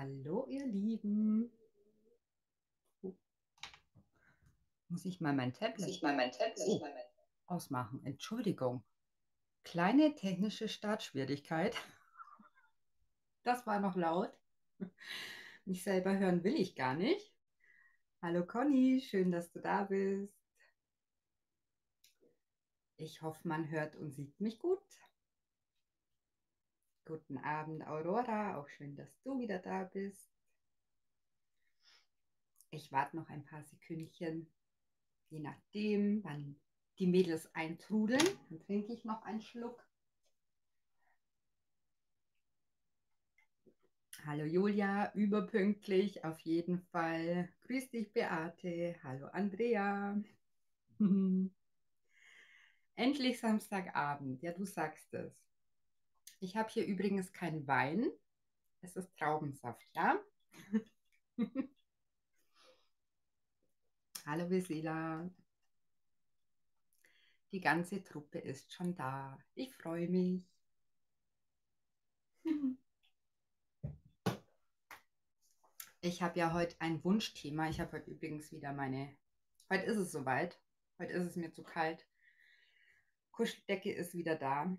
Hallo, ihr Lieben. Oh. Muss ich mal mein Tablet, mal mein Tablet oh, ausmachen? Entschuldigung. Kleine technische Startschwierigkeit. Das war noch laut. Mich selber hören will ich gar nicht. Hallo Conny, schön, dass du da bist. Ich hoffe, man hört und sieht mich gut. Guten Abend, Aurora. Auch schön, dass du wieder da bist. Ich warte noch ein paar Sekündchen, je nachdem, wann die Mädels eintrudeln. Dann trinke ich noch einen Schluck. Hallo Julia, überpünktlich auf jeden Fall. Grüß dich Beate. Hallo Andrea. Endlich Samstagabend. Ja, du sagst es. Ich habe hier übrigens keinen Wein. Es ist Traubensaft, ja? Hallo Vesela. Die ganze Truppe ist schon da. Ich freue mich. Ich habe ja heute ein Wunschthema. Ich habe heute übrigens wieder meine. Heute ist es soweit. Heute ist es mir zu kalt. Kuscheldecke ist wieder da.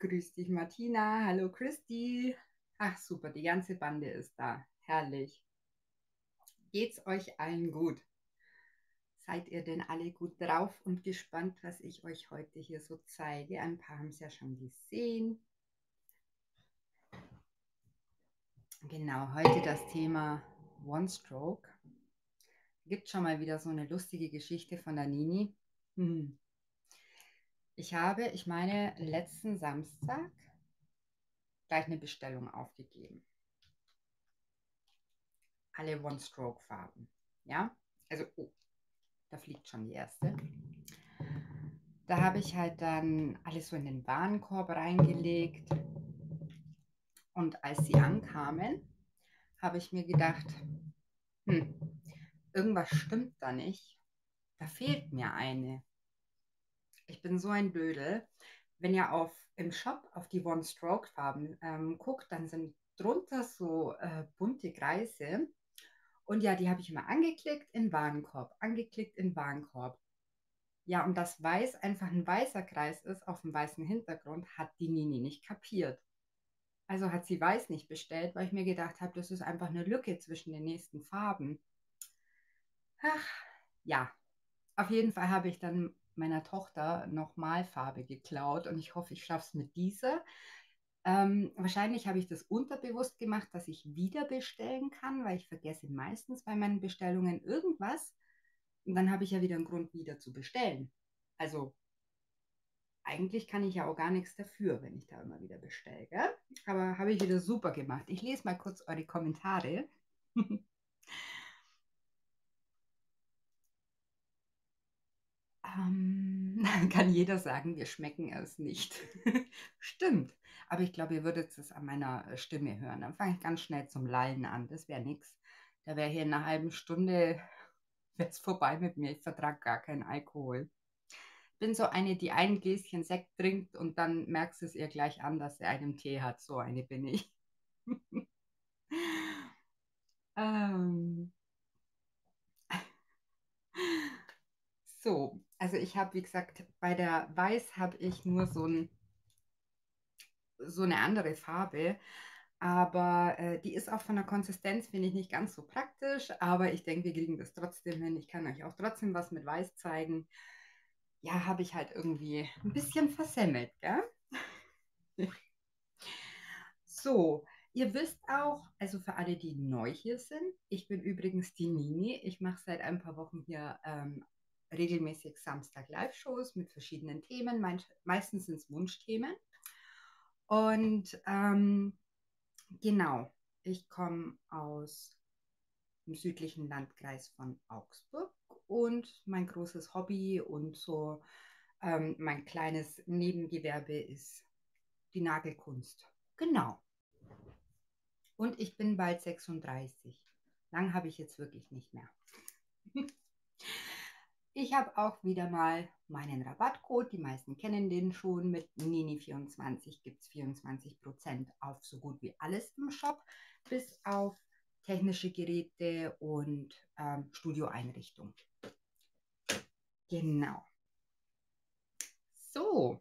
Grüß dich, Martina. Hallo, Christi. Ach, super, die ganze Bande ist da. Herrlich. Geht's euch allen gut? Seid ihr denn alle gut drauf und gespannt, was ich euch heute hier so zeige? Ein paar haben es ja schon gesehen. Genau, heute das Thema One Stroke. Gibt schon mal wieder so eine lustige Geschichte von der Nini. Hm. Ich habe, ich meine, letzten Samstag gleich eine Bestellung aufgegeben. Alle One-Stroke-Farben. Ja, also, oh, da fliegt schon die erste. Da habe ich halt dann alles so in den Warenkorb reingelegt. Und als sie ankamen, habe ich mir gedacht, hm, irgendwas stimmt da nicht. Da fehlt mir eine ich bin so ein Blödel. Wenn ihr auf, im Shop auf die One-Stroke-Farben ähm, guckt, dann sind drunter so äh, bunte Kreise. Und ja, die habe ich immer angeklickt in Warenkorb, angeklickt in Warenkorb. Ja, und dass weiß einfach ein weißer Kreis ist auf dem weißen Hintergrund, hat die Nini nicht kapiert. Also hat sie weiß nicht bestellt, weil ich mir gedacht habe, das ist einfach eine Lücke zwischen den nächsten Farben. Ach, ja. Auf jeden Fall habe ich dann meiner Tochter nochmal Farbe geklaut und ich hoffe, ich schaffe es mit dieser. Ähm, wahrscheinlich habe ich das unterbewusst gemacht, dass ich wieder bestellen kann, weil ich vergesse meistens bei meinen Bestellungen irgendwas. Und dann habe ich ja wieder einen Grund, wieder zu bestellen. Also eigentlich kann ich ja auch gar nichts dafür, wenn ich da immer wieder bestelle. Aber habe ich wieder super gemacht. Ich lese mal kurz eure Kommentare. ähm, kann jeder sagen, wir schmecken es nicht. Stimmt. Aber ich glaube, ihr würdet es an meiner äh, Stimme hören. Dann fange ich ganz schnell zum Lallen an. Das wäre nichts. Da wäre hier in einer halben Stunde wär's vorbei mit mir. Ich vertrage gar keinen Alkohol. Bin so eine, die ein Gläschen Sekt trinkt und dann merkst es ihr gleich an, dass sie einen Tee hat. So eine bin ich. ähm. So, also ich habe, wie gesagt, bei der Weiß habe ich nur so, ein, so eine andere Farbe. Aber äh, die ist auch von der Konsistenz, finde ich, nicht ganz so praktisch. Aber ich denke, wir kriegen das trotzdem hin. Ich kann euch auch trotzdem was mit Weiß zeigen. Ja, habe ich halt irgendwie ein bisschen versemmelt, gell? so, ihr wisst auch, also für alle, die neu hier sind, ich bin übrigens die Nini. Ich mache seit ein paar Wochen hier ähm, regelmäßig Samstag-Live-Shows mit verschiedenen Themen, meistens sind es Wunschthemen. Und ähm, genau, ich komme aus dem südlichen Landkreis von Augsburg und mein großes Hobby und so ähm, mein kleines Nebengewerbe ist die Nagelkunst. Genau. Und ich bin bald 36. Lang habe ich jetzt wirklich nicht mehr. Ich habe auch wieder mal meinen Rabattcode, die meisten kennen den schon, mit Nini24 gibt es 24% auf so gut wie alles im Shop, bis auf technische Geräte und ähm, Studioeinrichtung. Genau. So,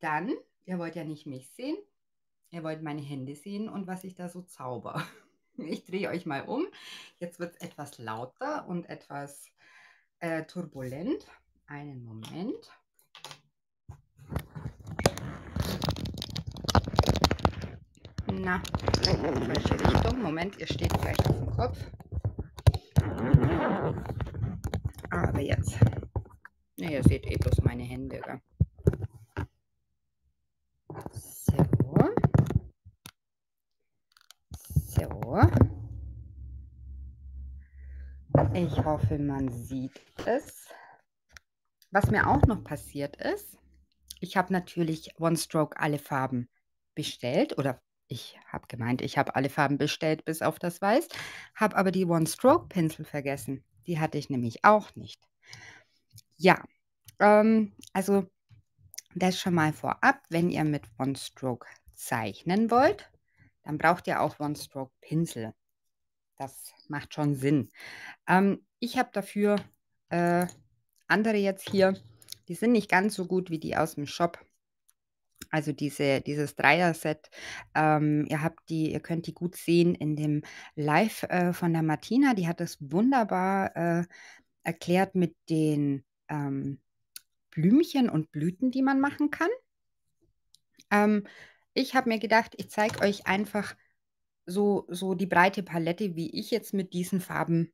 dann, ihr wollt ja nicht mich sehen, ihr wollt meine Hände sehen und was ich da so zauber. Ich drehe euch mal um. Jetzt wird es etwas lauter und etwas äh, turbulent. Einen Moment. Na, falsche Richtung. Moment, ihr steht gleich auf dem Kopf. Aber jetzt. Na, ihr seht eh bloß meine Hände. Gell? So. So. Ich hoffe, man sieht ist, was mir auch noch passiert ist, ich habe natürlich One Stroke alle Farben bestellt oder ich habe gemeint, ich habe alle Farben bestellt, bis auf das Weiß, habe aber die One-Stroke-Pinsel vergessen. Die hatte ich nämlich auch nicht. Ja, ähm, also das schon mal vorab, wenn ihr mit One-Stroke zeichnen wollt, dann braucht ihr auch One-Stroke-Pinsel. Das macht schon Sinn. Ähm, ich habe dafür äh, andere jetzt hier, die sind nicht ganz so gut wie die aus dem Shop. Also diese, dieses Dreier-Set, ähm, ihr habt die, ihr könnt die gut sehen in dem Live äh, von der Martina. Die hat das wunderbar äh, erklärt mit den ähm, Blümchen und Blüten, die man machen kann. Ähm, ich habe mir gedacht, ich zeige euch einfach so, so die breite Palette, wie ich jetzt mit diesen Farben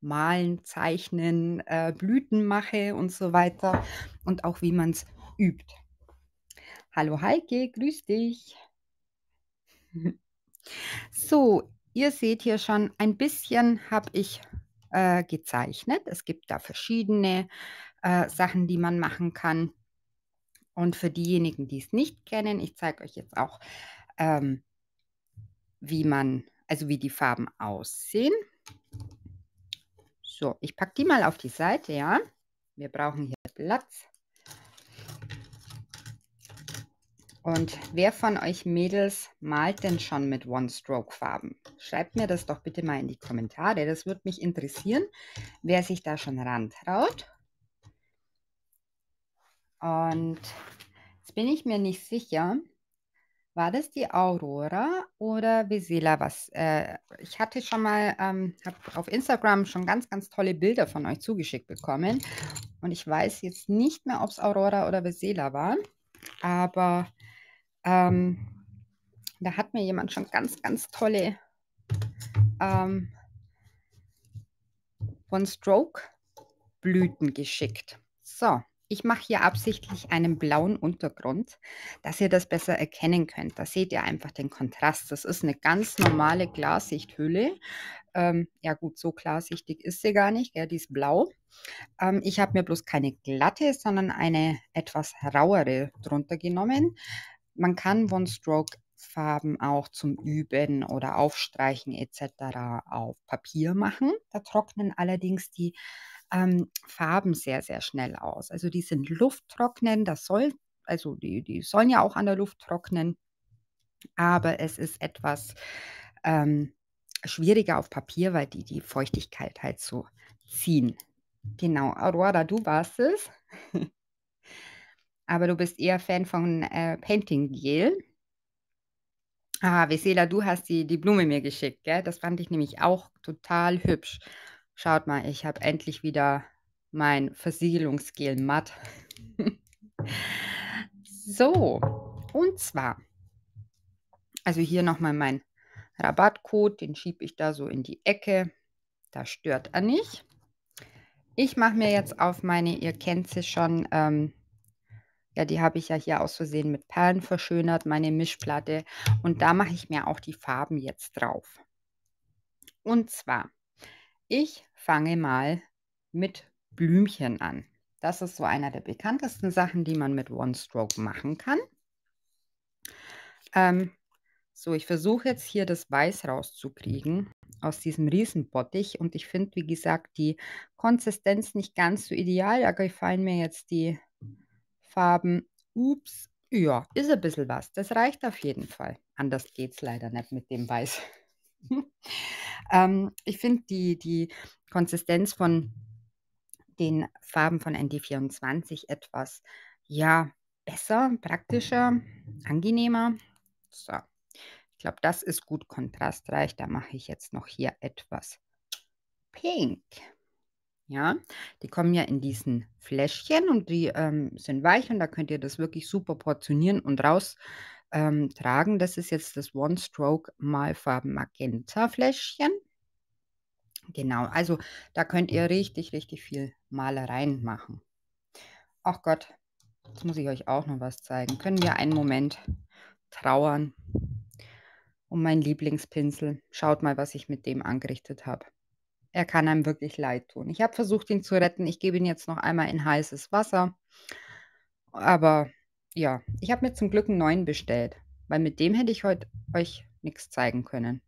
Malen, Zeichnen, äh, Blüten mache und so weiter und auch wie man es übt. Hallo Heike, grüß dich. so, ihr seht hier schon, ein bisschen habe ich äh, gezeichnet. Es gibt da verschiedene äh, Sachen, die man machen kann. Und für diejenigen, die es nicht kennen, ich zeige euch jetzt auch, ähm, wie man, also wie die Farben aussehen. So, ich packe die mal auf die Seite, ja. Wir brauchen hier Platz. Und wer von euch Mädels malt denn schon mit One-Stroke-Farben? Schreibt mir das doch bitte mal in die Kommentare. Das würde mich interessieren, wer sich da schon ran traut. Und jetzt bin ich mir nicht sicher, war das die Aurora oder Vesela? Was? Äh, ich hatte schon mal, ähm, habe auf Instagram schon ganz, ganz tolle Bilder von euch zugeschickt bekommen. Und ich weiß jetzt nicht mehr, ob es Aurora oder Vesela war. Aber ähm, da hat mir jemand schon ganz, ganz tolle ähm, One Stroke Blüten geschickt. So, ich mache hier absichtlich einen blauen Untergrund, dass ihr das besser erkennen könnt. Da seht ihr einfach den Kontrast. Das ist eine ganz normale Glassichthülle. Ähm, ja gut, so klarsichtig ist sie gar nicht. Gell? Die ist blau. Ähm, ich habe mir bloß keine glatte, sondern eine etwas rauere drunter genommen. Man kann One-Stroke Farben auch zum Üben oder Aufstreichen etc. auf Papier machen. Da trocknen allerdings die ähm, Farben sehr, sehr schnell aus. Also die sind lufttrocknen, das soll, also die, die sollen ja auch an der Luft trocknen, aber es ist etwas ähm, schwieriger auf Papier, weil die die Feuchtigkeit halt so ziehen. Genau, Aurora, du warst es. aber du bist eher Fan von äh, Painting Gel. Ah, Vesela, du hast die, die Blume mir geschickt, gell? Das fand ich nämlich auch total hübsch. Schaut mal, ich habe endlich wieder mein Versiegelungsgel matt. so, und zwar, also hier nochmal mein Rabattcode, den schiebe ich da so in die Ecke. Da stört er nicht. Ich mache mir jetzt auf meine, ihr kennt sie schon, ähm, ja, die habe ich ja hier aus Versehen mit Perlen verschönert, meine Mischplatte. Und da mache ich mir auch die Farben jetzt drauf. Und zwar ich fange mal mit Blümchen an. Das ist so einer der bekanntesten Sachen, die man mit One Stroke machen kann. Ähm, so, ich versuche jetzt hier das Weiß rauszukriegen aus diesem Riesenbottich und ich finde, wie gesagt, die Konsistenz nicht ganz so ideal. Da gefallen mir jetzt die Farben. Ups, ja, ist ein bisschen was. Das reicht auf jeden Fall. Anders geht es leider nicht mit dem Weiß. ähm, ich finde die, die Konsistenz von den Farben von ND24 etwas, ja, besser, praktischer, angenehmer. So, ich glaube, das ist gut kontrastreich. Da mache ich jetzt noch hier etwas pink. Ja, die kommen ja in diesen Fläschchen und die ähm, sind weich und da könnt ihr das wirklich super portionieren und raus ähm, tragen. Das ist jetzt das One Stroke Malfarben Magenta Fläschchen. Genau, also da könnt ihr mhm. richtig, richtig viel Malereien machen. Ach Gott, jetzt muss ich euch auch noch was zeigen. Können wir einen Moment trauern um meinen Lieblingspinsel? Schaut mal, was ich mit dem angerichtet habe. Er kann einem wirklich leid tun. Ich habe versucht, ihn zu retten. Ich gebe ihn jetzt noch einmal in heißes Wasser. Aber ja, ich habe mir zum Glück einen neuen bestellt, weil mit dem hätte ich heute euch nichts zeigen können.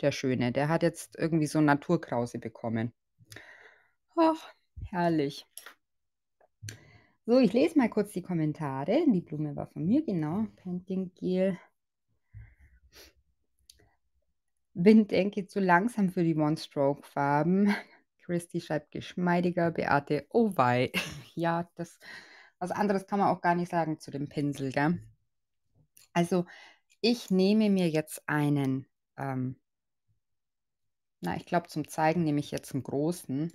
Der Schöne, der hat jetzt irgendwie so Naturkrause bekommen. Ach, herrlich. So, ich lese mal kurz die Kommentare. Die Blume war von mir, genau, Painting Gel. Bin, denke ich, zu langsam für die One-Stroke-Farben. Christy schreibt geschmeidiger, Beate: „Oh wei.“ Ja, das was anderes kann man auch gar nicht sagen zu dem Pinsel, gell? Also ich nehme mir jetzt einen, ähm, na, ich glaube zum Zeigen nehme ich jetzt einen großen.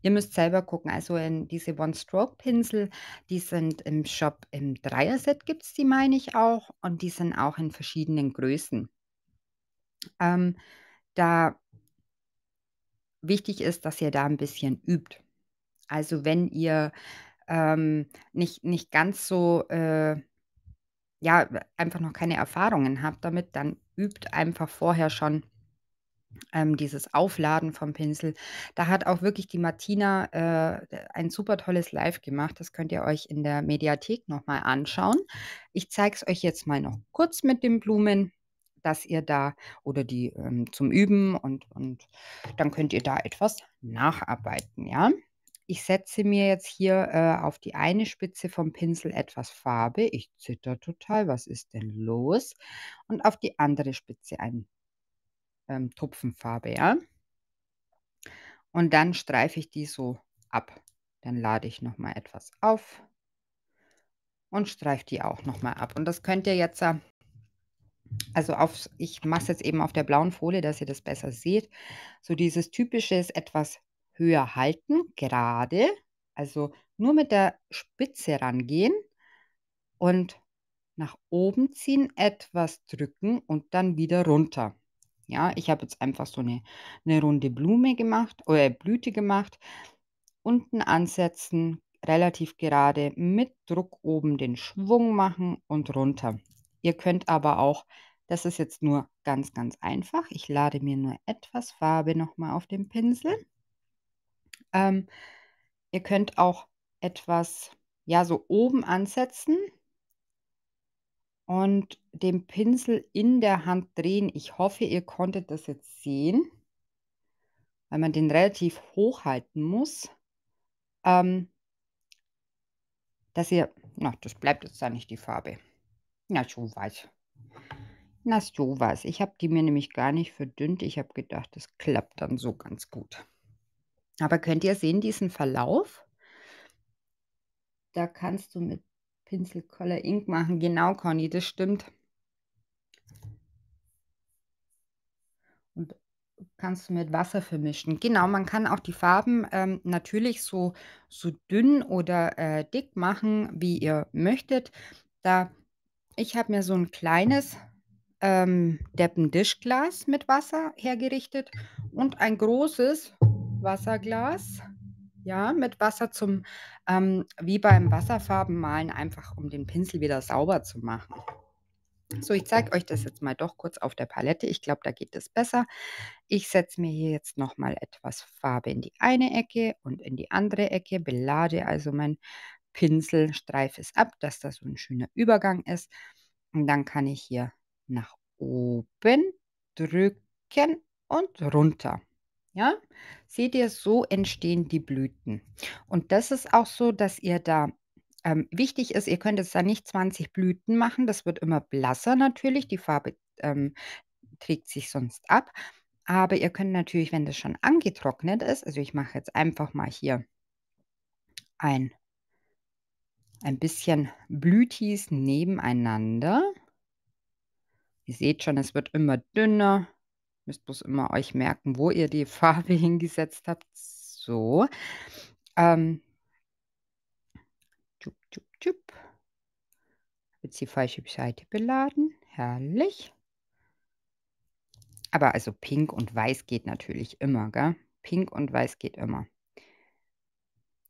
Ihr müsst selber gucken. Also in diese One-Stroke-Pinsel, die sind im Shop im Dreier-Set gibt es die, meine ich auch. Und die sind auch in verschiedenen Größen. Ähm, da wichtig ist, dass ihr da ein bisschen übt. Also wenn ihr ähm, nicht, nicht ganz so, äh, ja, einfach noch keine Erfahrungen habt damit, dann übt einfach vorher schon ähm, dieses Aufladen vom Pinsel. Da hat auch wirklich die Martina äh, ein super tolles Live gemacht. Das könnt ihr euch in der Mediathek nochmal anschauen. Ich zeige es euch jetzt mal noch kurz mit den Blumen, dass ihr da oder die ähm, zum Üben und, und dann könnt ihr da etwas nacharbeiten, ja. Ich setze mir jetzt hier äh, auf die eine Spitze vom Pinsel etwas Farbe. Ich zitter total, was ist denn los? Und auf die andere Spitze ein ähm, Tupfen Farbe, ja? Und dann streife ich die so ab. Dann lade ich nochmal etwas auf und streife die auch nochmal ab. Und das könnt ihr jetzt, äh, also auf, ich mache es jetzt eben auf der blauen Folie, dass ihr das besser seht. So dieses typische ist etwas höher halten, gerade, also nur mit der Spitze rangehen und nach oben ziehen, etwas drücken und dann wieder runter. Ja, ich habe jetzt einfach so eine, eine runde Blume gemacht oder äh, Blüte gemacht. Unten ansetzen, relativ gerade, mit Druck oben den Schwung machen und runter. Ihr könnt aber auch, das ist jetzt nur ganz, ganz einfach, ich lade mir nur etwas Farbe nochmal auf den Pinsel ähm, ihr könnt auch etwas, ja, so oben ansetzen und den Pinsel in der Hand drehen. Ich hoffe, ihr konntet das jetzt sehen, weil man den relativ hoch halten muss. Ähm, dass ihr, na, das bleibt jetzt da nicht die Farbe. Na, so weiß. Na, so was. Ich habe die mir nämlich gar nicht verdünnt. Ich habe gedacht, das klappt dann so ganz gut. Aber könnt ihr sehen diesen Verlauf? Da kannst du mit Pinsel Color Ink machen. Genau, Conny, das stimmt. Und kannst du mit Wasser vermischen. Genau, man kann auch die Farben ähm, natürlich so, so dünn oder äh, dick machen, wie ihr möchtet. Da ich habe mir so ein kleines ähm, Deppendischglas mit Wasser hergerichtet und ein großes Wasserglas. Ja, mit Wasser zum, ähm, wie beim Wasserfarben malen, einfach um den Pinsel wieder sauber zu machen. So, ich zeige euch das jetzt mal doch kurz auf der Palette. Ich glaube, da geht es besser. Ich setze mir hier jetzt nochmal etwas Farbe in die eine Ecke und in die andere Ecke, belade also mein Pinsel, streife es ab, dass das so ein schöner Übergang ist. Und dann kann ich hier nach oben drücken und runter. Ja, seht ihr, so entstehen die Blüten. Und das ist auch so, dass ihr da ähm, wichtig ist, ihr könnt es da nicht 20 Blüten machen, das wird immer blasser natürlich, die Farbe ähm, trägt sich sonst ab. Aber ihr könnt natürlich, wenn das schon angetrocknet ist, also ich mache jetzt einfach mal hier ein, ein bisschen Blütis nebeneinander. Ihr seht schon, es wird immer dünner. Müsst bloß immer euch merken, wo ihr die Farbe hingesetzt habt. So. Ähm. Tschub, tschub, tschub. Jetzt die falsche Seite beladen. Herrlich. Aber also pink und weiß geht natürlich immer, gell? Pink und weiß geht immer.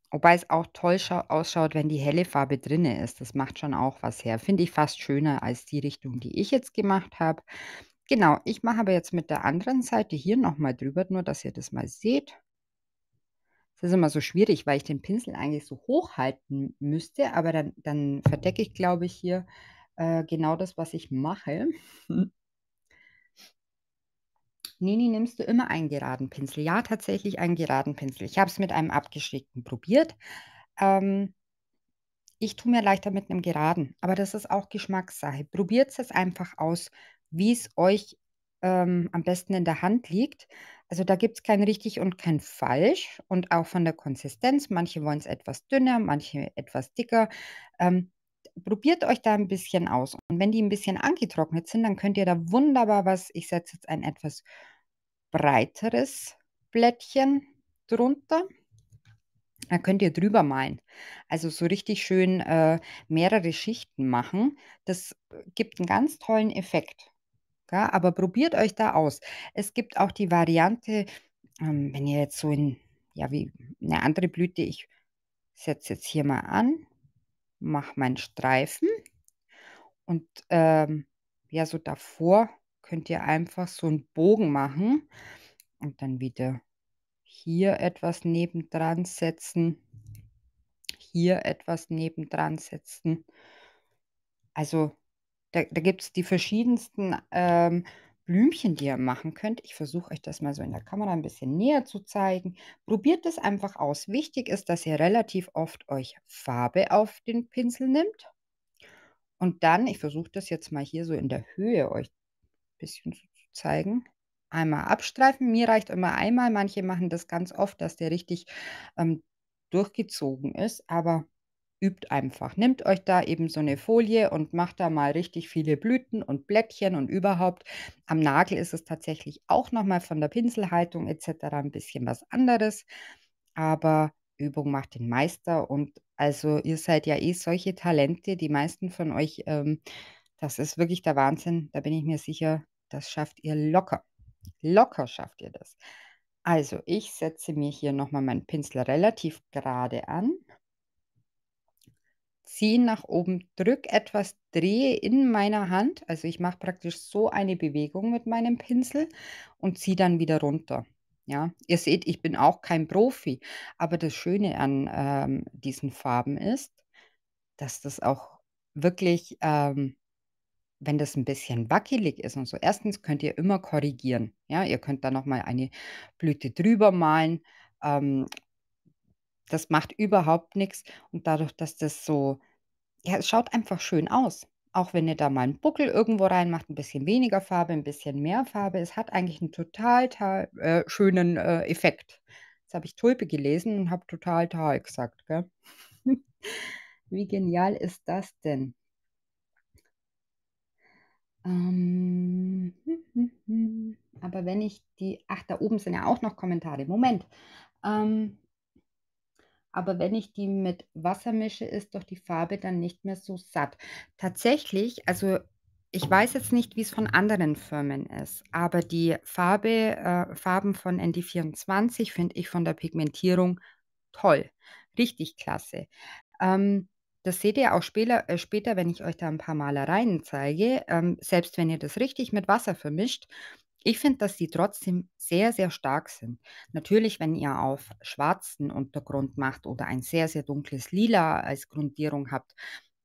Wobei es auch toll ausschaut, wenn die helle Farbe drin ist. Das macht schon auch was her. Finde ich fast schöner als die Richtung, die ich jetzt gemacht habe. Genau, ich mache aber jetzt mit der anderen Seite hier nochmal drüber, nur dass ihr das mal seht. Das ist immer so schwierig, weil ich den Pinsel eigentlich so hoch halten müsste, aber dann, dann verdecke ich, glaube ich, hier äh, genau das, was ich mache. Hm. Nini, nimmst du immer einen geraden Pinsel? Ja, tatsächlich einen geraden Pinsel. Ich habe es mit einem abgeschrägten probiert. Ähm, ich tue mir leichter mit einem geraden, aber das ist auch Geschmackssache. Probiert es einfach aus wie es euch ähm, am besten in der Hand liegt. Also da gibt es kein richtig und kein falsch und auch von der Konsistenz. Manche wollen es etwas dünner, manche etwas dicker. Ähm, probiert euch da ein bisschen aus. Und wenn die ein bisschen angetrocknet sind, dann könnt ihr da wunderbar was, ich setze jetzt ein etwas breiteres Blättchen drunter. Da könnt ihr drüber malen. Also so richtig schön äh, mehrere Schichten machen. Das äh, gibt einen ganz tollen Effekt gell? aber probiert euch da aus. Es gibt auch die Variante, ähm, wenn ihr jetzt so in, ja, wie eine andere Blüte, ich setze jetzt hier mal an, mache meinen Streifen und ähm, ja, so davor könnt ihr einfach so einen Bogen machen und dann wieder hier etwas nebendran setzen, hier etwas nebendran setzen. Also da, da gibt es die verschiedensten ähm, Blümchen, die ihr machen könnt. Ich versuche euch das mal so in der Kamera ein bisschen näher zu zeigen. Probiert es einfach aus. Wichtig ist, dass ihr relativ oft euch Farbe auf den Pinsel nimmt. Und dann, ich versuche das jetzt mal hier so in der Höhe euch ein bisschen zu zeigen. Einmal abstreifen. Mir reicht immer einmal. Manche machen das ganz oft, dass der richtig ähm, durchgezogen ist. Aber übt einfach. Nehmt euch da eben so eine Folie und macht da mal richtig viele Blüten und Blättchen und überhaupt. Am Nagel ist es tatsächlich auch nochmal von der Pinselhaltung etc. ein bisschen was anderes. Aber Übung macht den Meister und also ihr seid ja eh solche Talente, die meisten von euch, ähm, das ist wirklich der Wahnsinn, da bin ich mir sicher, das schafft ihr locker. Locker schafft ihr das. Also ich setze mir hier nochmal meinen Pinsel relativ gerade an ziehe nach oben, drücke etwas, drehe in meiner Hand. Also ich mache praktisch so eine Bewegung mit meinem Pinsel und ziehe dann wieder runter. Ja, ihr seht, ich bin auch kein Profi, aber das Schöne an ähm, diesen Farben ist, dass das auch wirklich, ähm, wenn das ein bisschen wackelig ist und so, erstens könnt ihr immer korrigieren. Ja, ihr könnt da nochmal eine Blüte drüber malen. Ähm, das macht überhaupt nichts. Und dadurch, dass das so, ja, es schaut einfach schön aus. Auch wenn ihr da mal einen Buckel irgendwo reinmacht, ein bisschen weniger Farbe, ein bisschen mehr Farbe, es hat eigentlich einen total ta- äh, schönen äh, Effekt. Jetzt habe ich Tulpe gelesen und habe total tal gesagt. Gell? Wie genial ist das denn? Ähm, aber wenn ich die, ach, da oben sind ja auch noch Kommentare. Moment. Ähm, aber wenn ich die mit Wasser mische, ist doch die Farbe dann nicht mehr so satt. Tatsächlich, also ich weiß jetzt nicht, wie es von anderen Firmen ist, aber die Farbe, äh, Farben von ND24 finde ich von der Pigmentierung toll. Richtig klasse. Ähm, das seht ihr auch später, äh, später, wenn ich euch da ein paar Malereien zeige. Ähm, selbst wenn ihr das richtig mit Wasser vermischt, ich finde, dass sie trotzdem sehr, sehr stark sind. Natürlich, wenn ihr auf schwarzen Untergrund macht oder ein sehr, sehr dunkles Lila als Grundierung habt,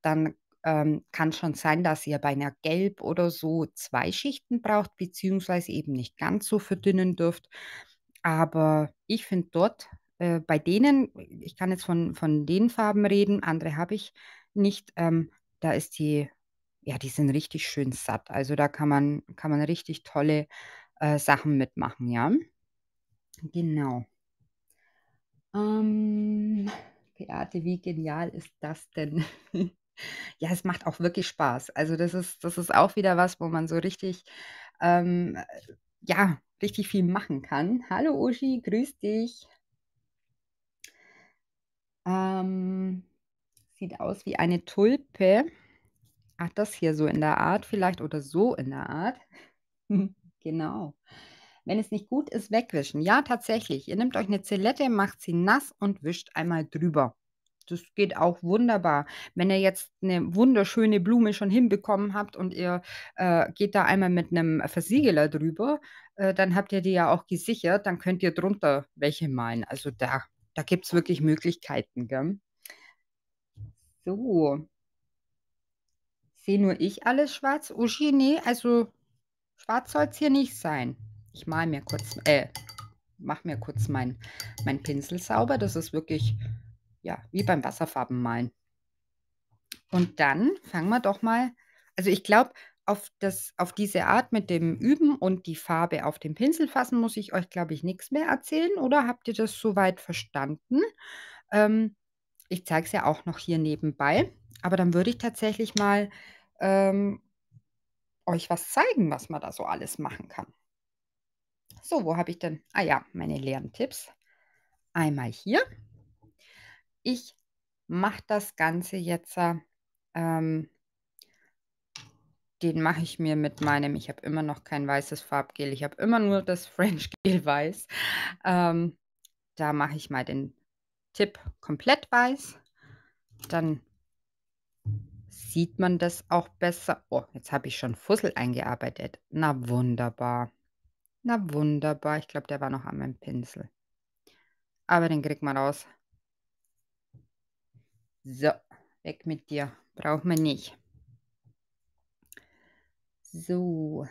dann ähm, kann schon sein, dass ihr bei einer Gelb oder so zwei Schichten braucht, beziehungsweise eben nicht ganz so verdünnen dürft. Aber ich finde dort äh, bei denen, ich kann jetzt von, von den Farben reden, andere habe ich nicht, ähm, da ist die ja, die sind richtig schön satt. Also da kann man, kann man richtig tolle äh, Sachen mitmachen, ja. Genau. Ähm, Beate, wie genial ist das denn? ja, es macht auch wirklich Spaß. Also das ist, das ist auch wieder was, wo man so richtig, ähm, ja, richtig viel machen kann. Hallo Uschi, grüß dich. Ähm, sieht aus wie eine Tulpe. Ach, das hier so in der Art vielleicht oder so in der Art. genau. Wenn es nicht gut ist, wegwischen. Ja, tatsächlich. Ihr nehmt euch eine Zellette, macht sie nass und wischt einmal drüber. Das geht auch wunderbar. Wenn ihr jetzt eine wunderschöne Blume schon hinbekommen habt und ihr äh, geht da einmal mit einem Versiegeler drüber, äh, dann habt ihr die ja auch gesichert. Dann könnt ihr drunter welche malen. Also da, da gibt es wirklich Möglichkeiten. Gell? So, Sehe nur ich alles schwarz? Uschi, nee, also schwarz soll es hier nicht sein. Ich mal mir kurz, äh, mach mir kurz meinen mein Pinsel sauber. Das ist wirklich, ja, wie beim Wasserfarbenmalen. Und dann fangen wir doch mal, also ich glaube, auf, auf diese Art mit dem Üben und die Farbe auf dem Pinsel fassen muss ich euch, glaube ich, nichts mehr erzählen. Oder habt ihr das soweit verstanden? Ähm, ich zeige es ja auch noch hier nebenbei. Aber dann würde ich tatsächlich mal ähm, euch was zeigen, was man da so alles machen kann. So, wo habe ich denn? Ah ja, meine Lerntipps. Einmal hier. Ich mache das Ganze jetzt, ähm, den mache ich mir mit meinem, ich habe immer noch kein weißes Farbgel, ich habe immer nur das French Gel weiß. Ähm, da mache ich mal den Tipp komplett weiß. Dann sieht man das auch besser. Oh, jetzt habe ich schon Fussel eingearbeitet. Na wunderbar. Na wunderbar. Ich glaube, der war noch an meinem Pinsel. Aber den kriegt man raus. So, weg mit dir. Braucht man nicht. So.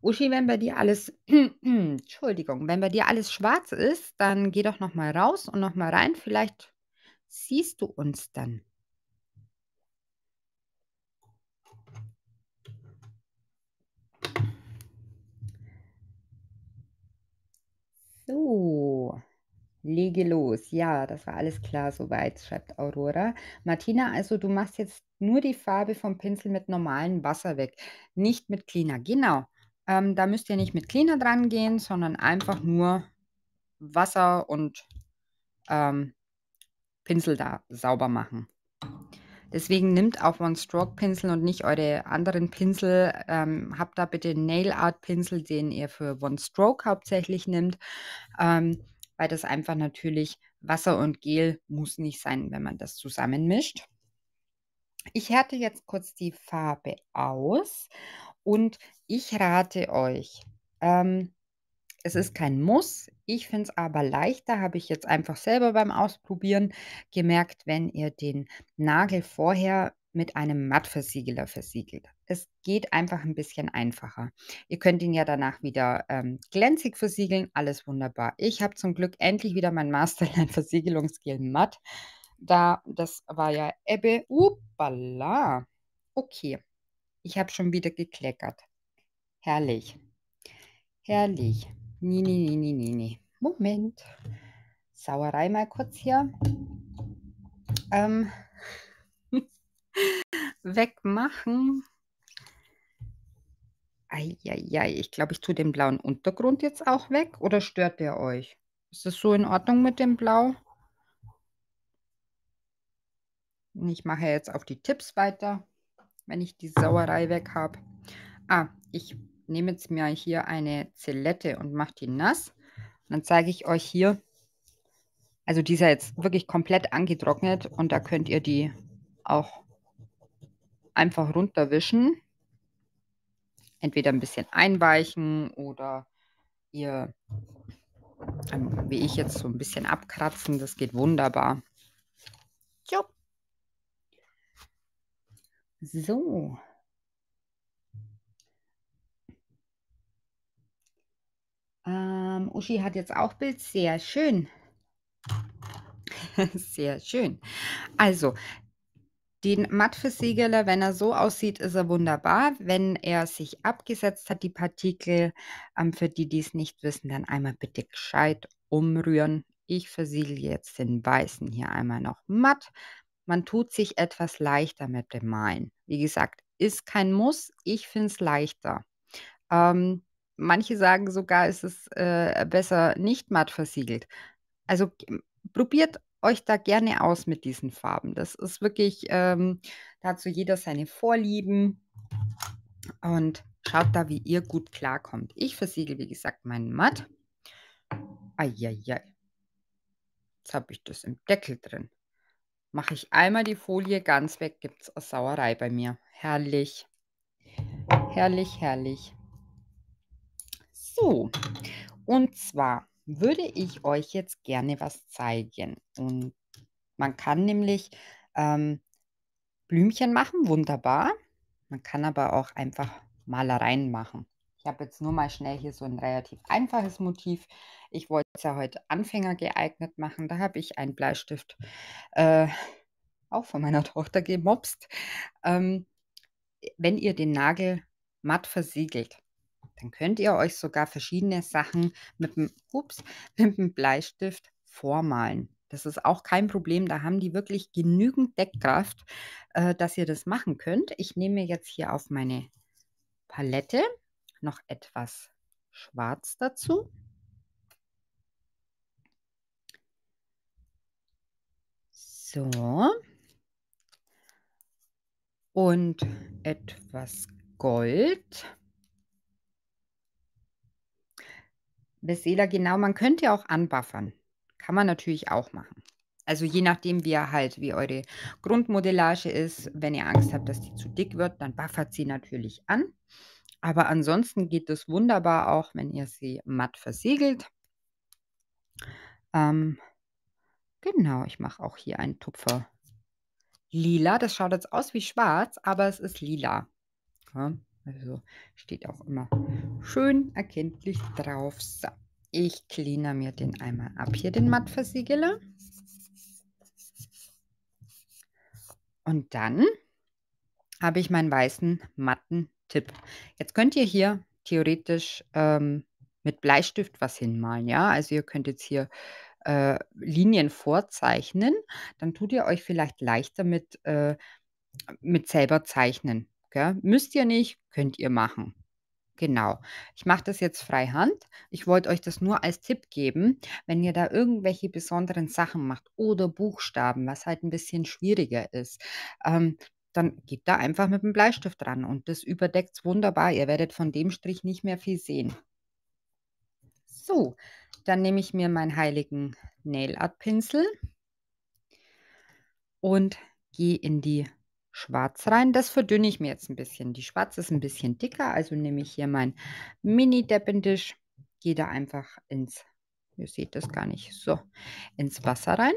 Uschi, wenn bei dir alles, Entschuldigung, wenn bei dir alles schwarz ist, dann geh doch nochmal raus und nochmal rein. Vielleicht siehst du uns dann. Lege los. Ja, das war alles klar soweit, schreibt Aurora. Martina, also du machst jetzt nur die Farbe vom Pinsel mit normalem Wasser weg, nicht mit Cleaner. Genau. Ähm, da müsst ihr nicht mit Cleaner dran gehen, sondern einfach nur Wasser und ähm, Pinsel da sauber machen. Deswegen nehmt auch One-Stroke-Pinsel und nicht eure anderen Pinsel. Ähm, habt da bitte Nail-Art-Pinsel, den ihr für One-Stroke hauptsächlich nehmt. Ähm, weil das einfach natürlich Wasser und Gel muss nicht sein, wenn man das zusammenmischt. Ich härte jetzt kurz die Farbe aus und ich rate euch, ähm, es ist kein Muss. Ich finde es aber leichter, habe ich jetzt einfach selber beim Ausprobieren gemerkt, wenn ihr den Nagel vorher mit einem Mattversiegeler versiegelt. Es geht einfach ein bisschen einfacher. Ihr könnt ihn ja danach wieder ähm, glänzig versiegeln, alles wunderbar. Ich habe zum Glück endlich wieder mein Masterline Versiegelungsgel matt. Da, das war ja Ebbe. Uppala. Okay, ich habe schon wieder gekleckert. Herrlich. Herrlich. Nee, nee, nee, nee, nee, nee. Moment. Sauerei mal kurz hier. Ähm. Wegmachen. Eieiei, ich glaube, ich tue den blauen Untergrund jetzt auch weg oder stört der euch? Ist das so in Ordnung mit dem Blau? ich mache jetzt auf die Tipps weiter, wenn ich die Sauerei weg habe. Ah, ich nehme jetzt mir hier eine Zelette und mache die nass. Und dann zeige ich euch hier, also die ist jetzt wirklich komplett angetrocknet und da könnt ihr die auch einfach runterwischen entweder ein bisschen einweichen oder ihr, ähm, wie ich jetzt, so ein bisschen abkratzen. Das geht wunderbar. Jo. So. Ähm, Uschi hat jetzt auch Bild. Sehr schön. Sehr schön. Also, den Matt Versiegeler, wenn er so aussieht, ist er wunderbar. Wenn er sich abgesetzt hat, die Partikel, ähm, für die, die es nicht wissen, dann einmal bitte gescheit umrühren. Ich versiegel jetzt den Weißen hier einmal noch matt. Man tut sich etwas leichter mit dem Malen. Wie gesagt, ist kein Muss. Ich finde es leichter. Ähm, manche sagen sogar, ist es äh, besser nicht matt versiegelt. Also probiert euch da gerne aus mit diesen Farben. Das ist wirklich ähm, dazu jeder seine Vorlieben und schaut da, wie ihr gut klarkommt. Ich versiegel, wie gesagt, meinen Matt. Eieiei. Jetzt habe ich das im Deckel drin. Mache ich einmal die Folie ganz weg, gibt es eine Sauerei bei mir. Herrlich. Herrlich, herrlich. So, und zwar würde ich euch jetzt gerne was zeigen. Und man kann nämlich ähm, Blümchen machen, wunderbar. Man kann aber auch einfach Malereien machen. Ich habe jetzt nur mal schnell hier so ein relativ einfaches Motiv. Ich wollte es ja heute Anfänger geeignet machen. Da habe ich einen Bleistift äh, auch von meiner Tochter gemopst. Ähm, wenn ihr den Nagel matt versiegelt, dann könnt ihr euch sogar verschiedene Sachen mit dem, ups, mit dem Bleistift vormalen. Das ist auch kein Problem. Da haben die wirklich genügend Deckkraft, äh, dass ihr das machen könnt. Ich nehme jetzt hier auf meine Palette noch etwas Schwarz dazu. So. Und etwas Gold. Bestseller, genau. Man könnte ja auch anbuffern. Kann man natürlich auch machen. Also je nachdem, wie ihr halt, wie eure Grundmodellage ist. Wenn ihr Angst habt, dass die zu dick wird, dann buffert sie natürlich an. Aber ansonsten geht es wunderbar auch, wenn ihr sie matt versiegelt. Ähm, genau, ich mache auch hier einen Tupfer lila. Das schaut jetzt aus wie schwarz, aber es ist lila. Ja. Also steht auch immer schön erkenntlich drauf. So, ich cleaner mir den einmal ab hier, den Mattversiegeler. Und dann habe ich meinen weißen matten Tipp. Jetzt könnt ihr hier theoretisch ähm, mit Bleistift was hinmalen, ja. Also ihr könnt jetzt hier äh, Linien vorzeichnen. Dann tut ihr euch vielleicht leichter mit, äh, mit selber zeichnen. Gell? Müsst ihr nicht, könnt ihr machen. Genau. Ich mache das jetzt freihand. Ich wollte euch das nur als Tipp geben, wenn ihr da irgendwelche besonderen Sachen macht oder Buchstaben, was halt ein bisschen schwieriger ist. Ähm, dann geht da einfach mit dem Bleistift dran und das überdeckt es wunderbar. Ihr werdet von dem Strich nicht mehr viel sehen. So, dann nehme ich mir meinen heiligen Nail Art Pinsel und gehe in die Schwarz rein. Das verdünne ich mir jetzt ein bisschen. Die Schwarz ist ein bisschen dicker, also nehme ich hier mein Mini-Deppendisch, gehe da einfach ins, ihr seht das gar nicht, so, ins Wasser rein.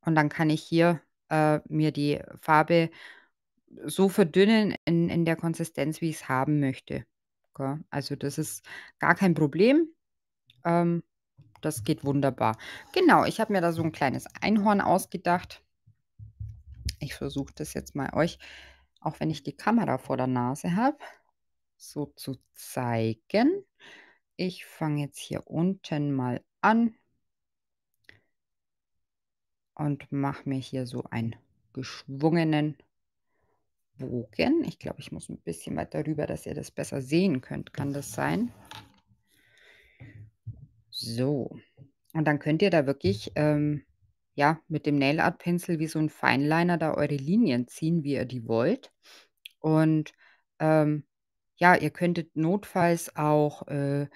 Und dann kann ich hier äh, mir die Farbe so verdünnen in, in der Konsistenz, wie ich es haben möchte. Okay? Also das ist gar kein Problem. Ähm, das geht wunderbar. Genau, ich habe mir da so ein kleines Einhorn ausgedacht. Ich versuche das jetzt mal euch, auch wenn ich die Kamera vor der Nase habe, so zu zeigen. Ich fange jetzt hier unten mal an und mache mir hier so einen geschwungenen Bogen. Ich glaube, ich muss ein bisschen weiter rüber, dass ihr das besser sehen könnt. Kann das sein? So. Und dann könnt ihr da wirklich ähm, ja, mit dem Nail Art Pinsel wie so ein Feinliner da eure Linien ziehen, wie ihr die wollt. Und ähm, ja, ihr könntet notfalls auch äh,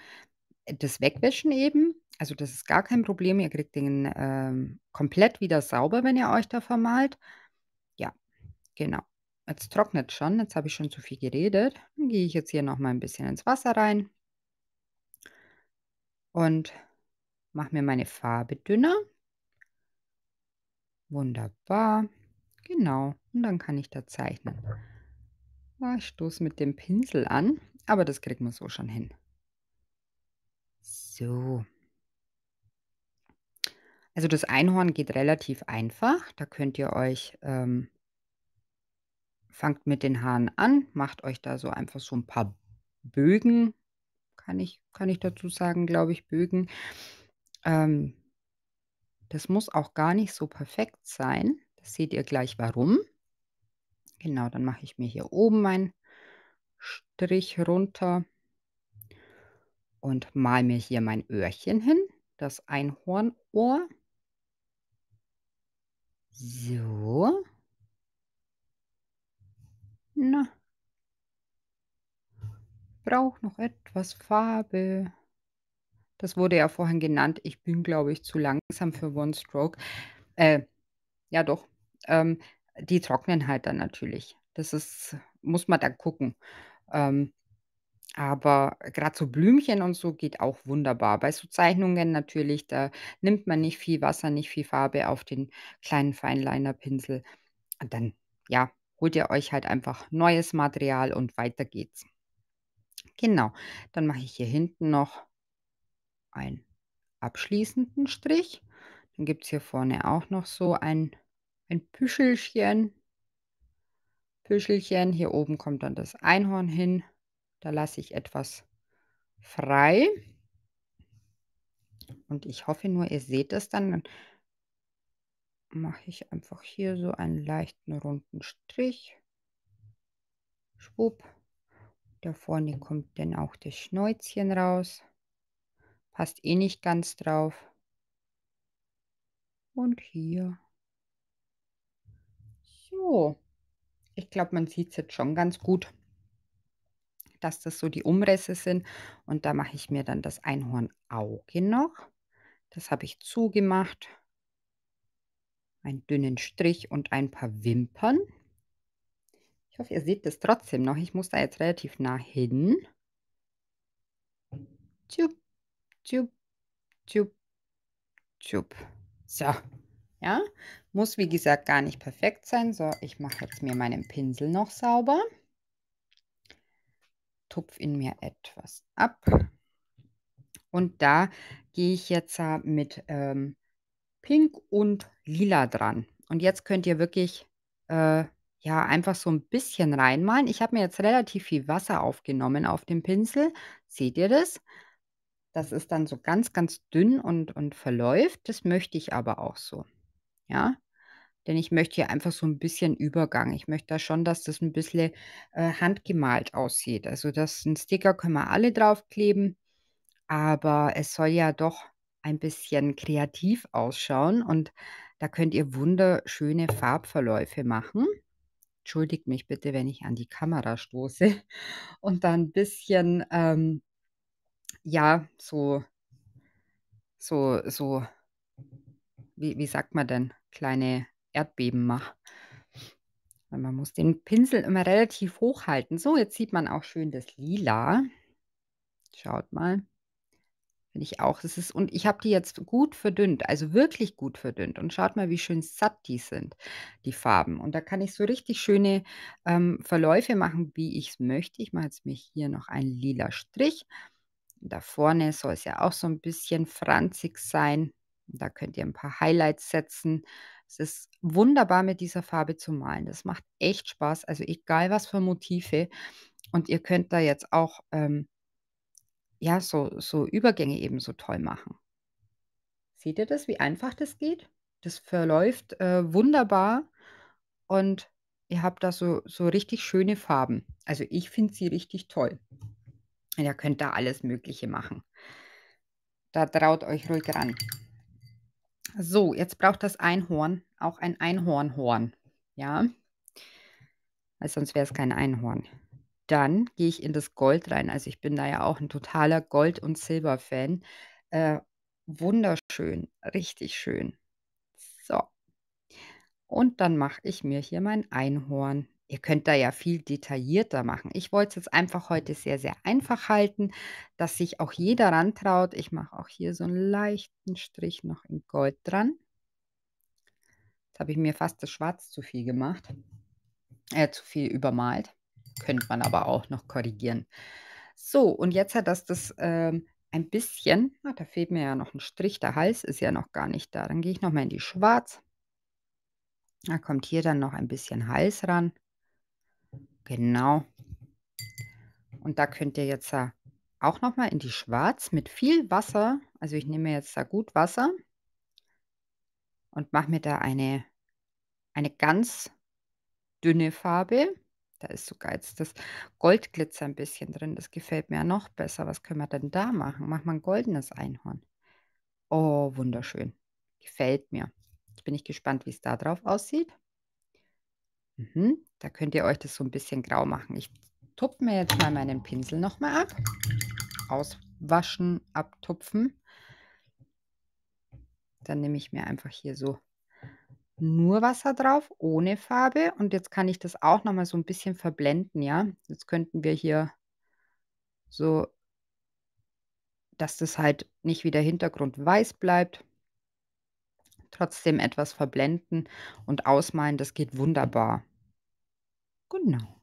das wegwischen eben. Also das ist gar kein Problem. Ihr kriegt den ähm, komplett wieder sauber, wenn ihr euch da vermalt. Ja, genau. Jetzt trocknet schon. Jetzt habe ich schon zu viel geredet. Dann gehe ich jetzt hier noch mal ein bisschen ins Wasser rein und mache mir meine Farbe dünner. Wunderbar. Genau. Und dann kann ich da zeichnen. Ah, ich stoße mit dem Pinsel an, aber das kriegt man so schon hin. So. Also das Einhorn geht relativ einfach. Da könnt ihr euch, ähm, fangt mit den Haaren an, macht euch da so einfach so ein paar Bögen, kann ich, kann ich dazu sagen, glaube ich, Bögen. Ähm, das muss auch gar nicht so perfekt sein. Das seht ihr gleich warum. Genau, dann mache ich mir hier oben meinen Strich runter und mal mir hier mein Öhrchen hin, das Einhornohr. So. Na. Braucht noch etwas Farbe. Das wurde ja vorhin genannt. Ich bin, glaube ich, zu langsam für One Stroke. Äh, ja, doch. Ähm, die trocknen halt dann natürlich. Das ist, muss man dann gucken. Ähm, aber gerade so Blümchen und so geht auch wunderbar. Bei so Zeichnungen natürlich, da nimmt man nicht viel Wasser, nicht viel Farbe auf den kleinen Feinliner-Pinsel. Und dann, ja, holt ihr euch halt einfach neues Material und weiter geht's. Genau, dann mache ich hier hinten noch einen abschließenden Strich. Dann gibt es hier vorne auch noch so ein, ein Püschelchen. Püschelchen. Hier oben kommt dann das Einhorn hin. Da lasse ich etwas frei. Und ich hoffe nur, ihr seht es dann. Dann mache ich einfach hier so einen leichten runden Strich. Schwupp. Da vorne kommt dann auch das Schnäuzchen raus passt eh nicht ganz drauf. Und hier. So, ich glaube, man sieht es jetzt schon ganz gut, dass das so die Umrisse sind. Und da mache ich mir dann das Einhornauge noch. Das habe ich zugemacht. Einen dünnen Strich und ein paar Wimpern. Ich hoffe, ihr seht das trotzdem noch. Ich muss da jetzt relativ nah hin. Tschüss. Tschub, tschub, tschub. So, ja, muss wie gesagt gar nicht perfekt sein. So, ich mache jetzt mir meinen Pinsel noch sauber. Tupf ihn mir etwas ab. Und da gehe ich jetzt äh, mit ähm, Pink und Lila dran. Und jetzt könnt ihr wirklich äh, ja einfach so ein bisschen reinmalen. Ich habe mir jetzt relativ viel Wasser aufgenommen auf dem Pinsel. Seht ihr das? Das ist dann so ganz, ganz dünn und, und verläuft. Das möchte ich aber auch so. Ja, denn ich möchte hier einfach so ein bisschen Übergang. Ich möchte da schon, dass das ein bisschen äh, handgemalt aussieht. Also das ein Sticker können wir alle draufkleben, aber es soll ja doch ein bisschen kreativ ausschauen und da könnt ihr wunderschöne Farbverläufe machen. Entschuldigt mich bitte, wenn ich an die Kamera stoße und da ein bisschen ähm, ja, so, so, so, wie, wie sagt man denn, kleine Erdbeben mache. Man muss den Pinsel immer relativ hoch halten. So, jetzt sieht man auch schön das Lila. Schaut mal. Finde ich auch. Das ist, und ich habe die jetzt gut verdünnt, also wirklich gut verdünnt. Und schaut mal, wie schön satt die sind, die Farben. Und da kann ich so richtig schöne ähm, Verläufe machen, wie ich es möchte. Ich mache jetzt mir hier noch einen lila Strich. Da vorne soll es ja auch so ein bisschen franzig sein. Da könnt ihr ein paar Highlights setzen. Es ist wunderbar mit dieser Farbe zu malen. Das macht echt Spaß. Also egal was für Motive. Und ihr könnt da jetzt auch ähm, ja, so, so Übergänge eben so toll machen. Seht ihr das, wie einfach das geht? Das verläuft äh, wunderbar und ihr habt da so, so richtig schöne Farben. Also ich finde sie richtig toll. Ihr könnt da alles Mögliche machen. Da traut euch ruhig ran. So, jetzt braucht das Einhorn auch ein Einhornhorn. Ja, weil sonst wäre es kein Einhorn. Dann gehe ich in das Gold rein. Also ich bin da ja auch ein totaler Gold- und Silber-Fan. Äh, wunderschön, richtig schön. So. Und dann mache ich mir hier mein Einhorn. Ihr könnt da ja viel detaillierter machen. Ich wollte es jetzt einfach mhm. heute sehr, sehr einfach halten, dass sich auch jeder rantraut. Ich mache auch hier so einen leichten Strich noch in Gold dran. Jetzt habe ich mir fast das Schwarz zu viel gemacht, äh, zu viel übermalt. Könnte man aber auch noch korrigieren. So, und jetzt hat das das ähm, ein bisschen, na, ah, da fehlt mir ja noch ein Strich, der Hals ist ja noch gar nicht da. Dann gehe ich nochmal in die Schwarz. Da kommt hier dann noch ein bisschen Hals ran. Genau. Und da könnt ihr jetzt auch nochmal in die Schwarz mit viel Wasser. Also ich nehme jetzt da gut Wasser und mache mir da eine, eine ganz dünne Farbe. Da ist sogar jetzt das Goldglitzer ein bisschen drin. Das gefällt mir ja noch besser. Was können wir denn da machen? Machen wir ein goldenes Einhorn. Oh, wunderschön. Gefällt mir. Jetzt bin ich gespannt, wie es da drauf aussieht. Mhm. Da könnt ihr euch das so ein bisschen grau machen. Ich tupfe mir jetzt mal meinen Pinsel nochmal ab. Auswaschen, abtupfen. Dann nehme ich mir einfach hier so nur Wasser drauf, ohne Farbe. Und jetzt kann ich das auch nochmal so ein bisschen verblenden, ja. Jetzt könnten wir hier so, dass das halt nicht wie der Hintergrund weiß bleibt. Trotzdem etwas verblenden und ausmalen, das geht wunderbar. Genau.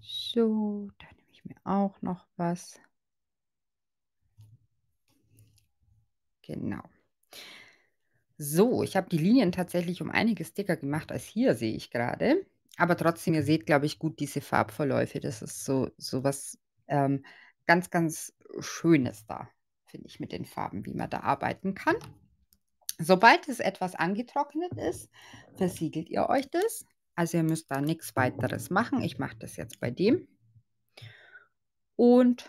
So, da nehme ich mir auch noch was. Genau. So, ich habe die Linien tatsächlich um einiges dicker gemacht als hier, sehe ich gerade. Aber trotzdem, ihr seht, glaube ich, gut diese Farbverläufe. Das ist so, so was ähm, ganz, ganz Schönes da, finde ich, mit den Farben, wie man da arbeiten kann. Sobald es etwas angetrocknet ist, versiegelt ihr euch das also ihr müsst da nichts weiteres machen. Ich mache das jetzt bei dem. Und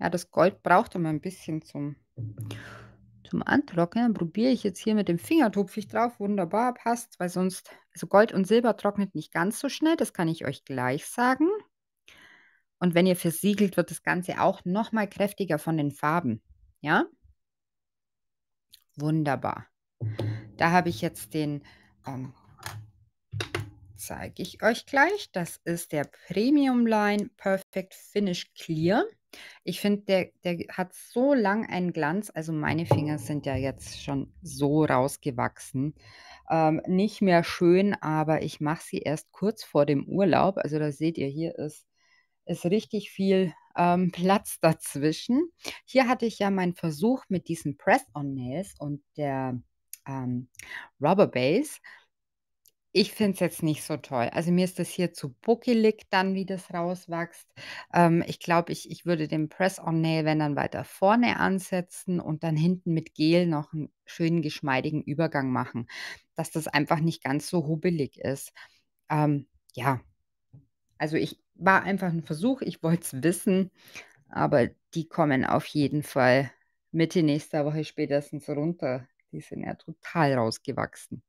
ja, das Gold braucht immer ein bisschen zum, zum Antrocknen. Probiere ich jetzt hier mit dem Finger, tupfe ich drauf. Wunderbar, passt, weil sonst, also Gold und Silber trocknet nicht ganz so schnell. Das kann ich euch gleich sagen. Und wenn ihr versiegelt, wird das Ganze auch nochmal kräftiger von den Farben. Ja? Wunderbar. Da habe ich jetzt den ähm, zeige ich euch gleich. Das ist der Premium Line Perfect Finish Clear. Ich finde, der, der hat so lang einen Glanz. Also meine Finger sind ja jetzt schon so rausgewachsen. Ähm, nicht mehr schön, aber ich mache sie erst kurz vor dem Urlaub. Also da seht ihr, hier ist, ist richtig viel ähm, Platz dazwischen. Hier hatte ich ja meinen Versuch mit diesen Press-on-Nails und der ähm, Rubber Base. Ich finde es jetzt nicht so toll. Also mir ist das hier zu buckelig dann, wie das rauswächst. Ähm, ich glaube, ich, ich würde den Press-on-Nail, wenn dann weiter vorne ansetzen und dann hinten mit Gel noch einen schönen geschmeidigen Übergang machen, dass das einfach nicht ganz so hubbelig ist. Ähm, ja, also ich war einfach ein Versuch, ich wollte es wissen, aber die kommen auf jeden Fall Mitte nächster Woche spätestens runter. Die sind ja total rausgewachsen.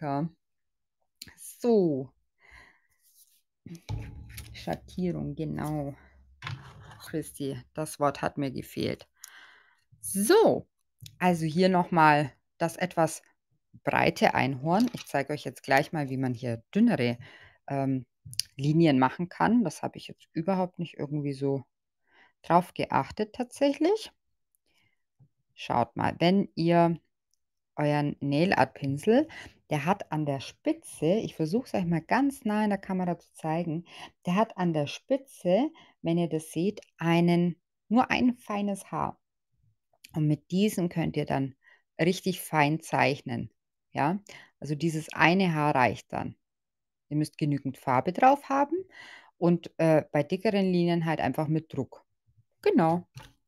Ja. So. Schattierung, genau. Christi, das Wort hat mir gefehlt. So, also hier nochmal das etwas breite Einhorn. Ich zeige euch jetzt gleich mal, wie man hier dünnere ähm, Linien machen kann. Das habe ich jetzt überhaupt nicht irgendwie so drauf geachtet tatsächlich. Schaut mal, wenn ihr euren nailart Pinsel der hat an der Spitze, ich versuche es euch mal ganz nah in der Kamera zu zeigen, der hat an der Spitze, wenn ihr das seht, einen, nur ein feines Haar. Und mit diesem könnt ihr dann richtig fein zeichnen. Ja, also dieses eine Haar reicht dann. Ihr müsst genügend Farbe drauf haben und äh, bei dickeren Linien halt einfach mit Druck. Genau.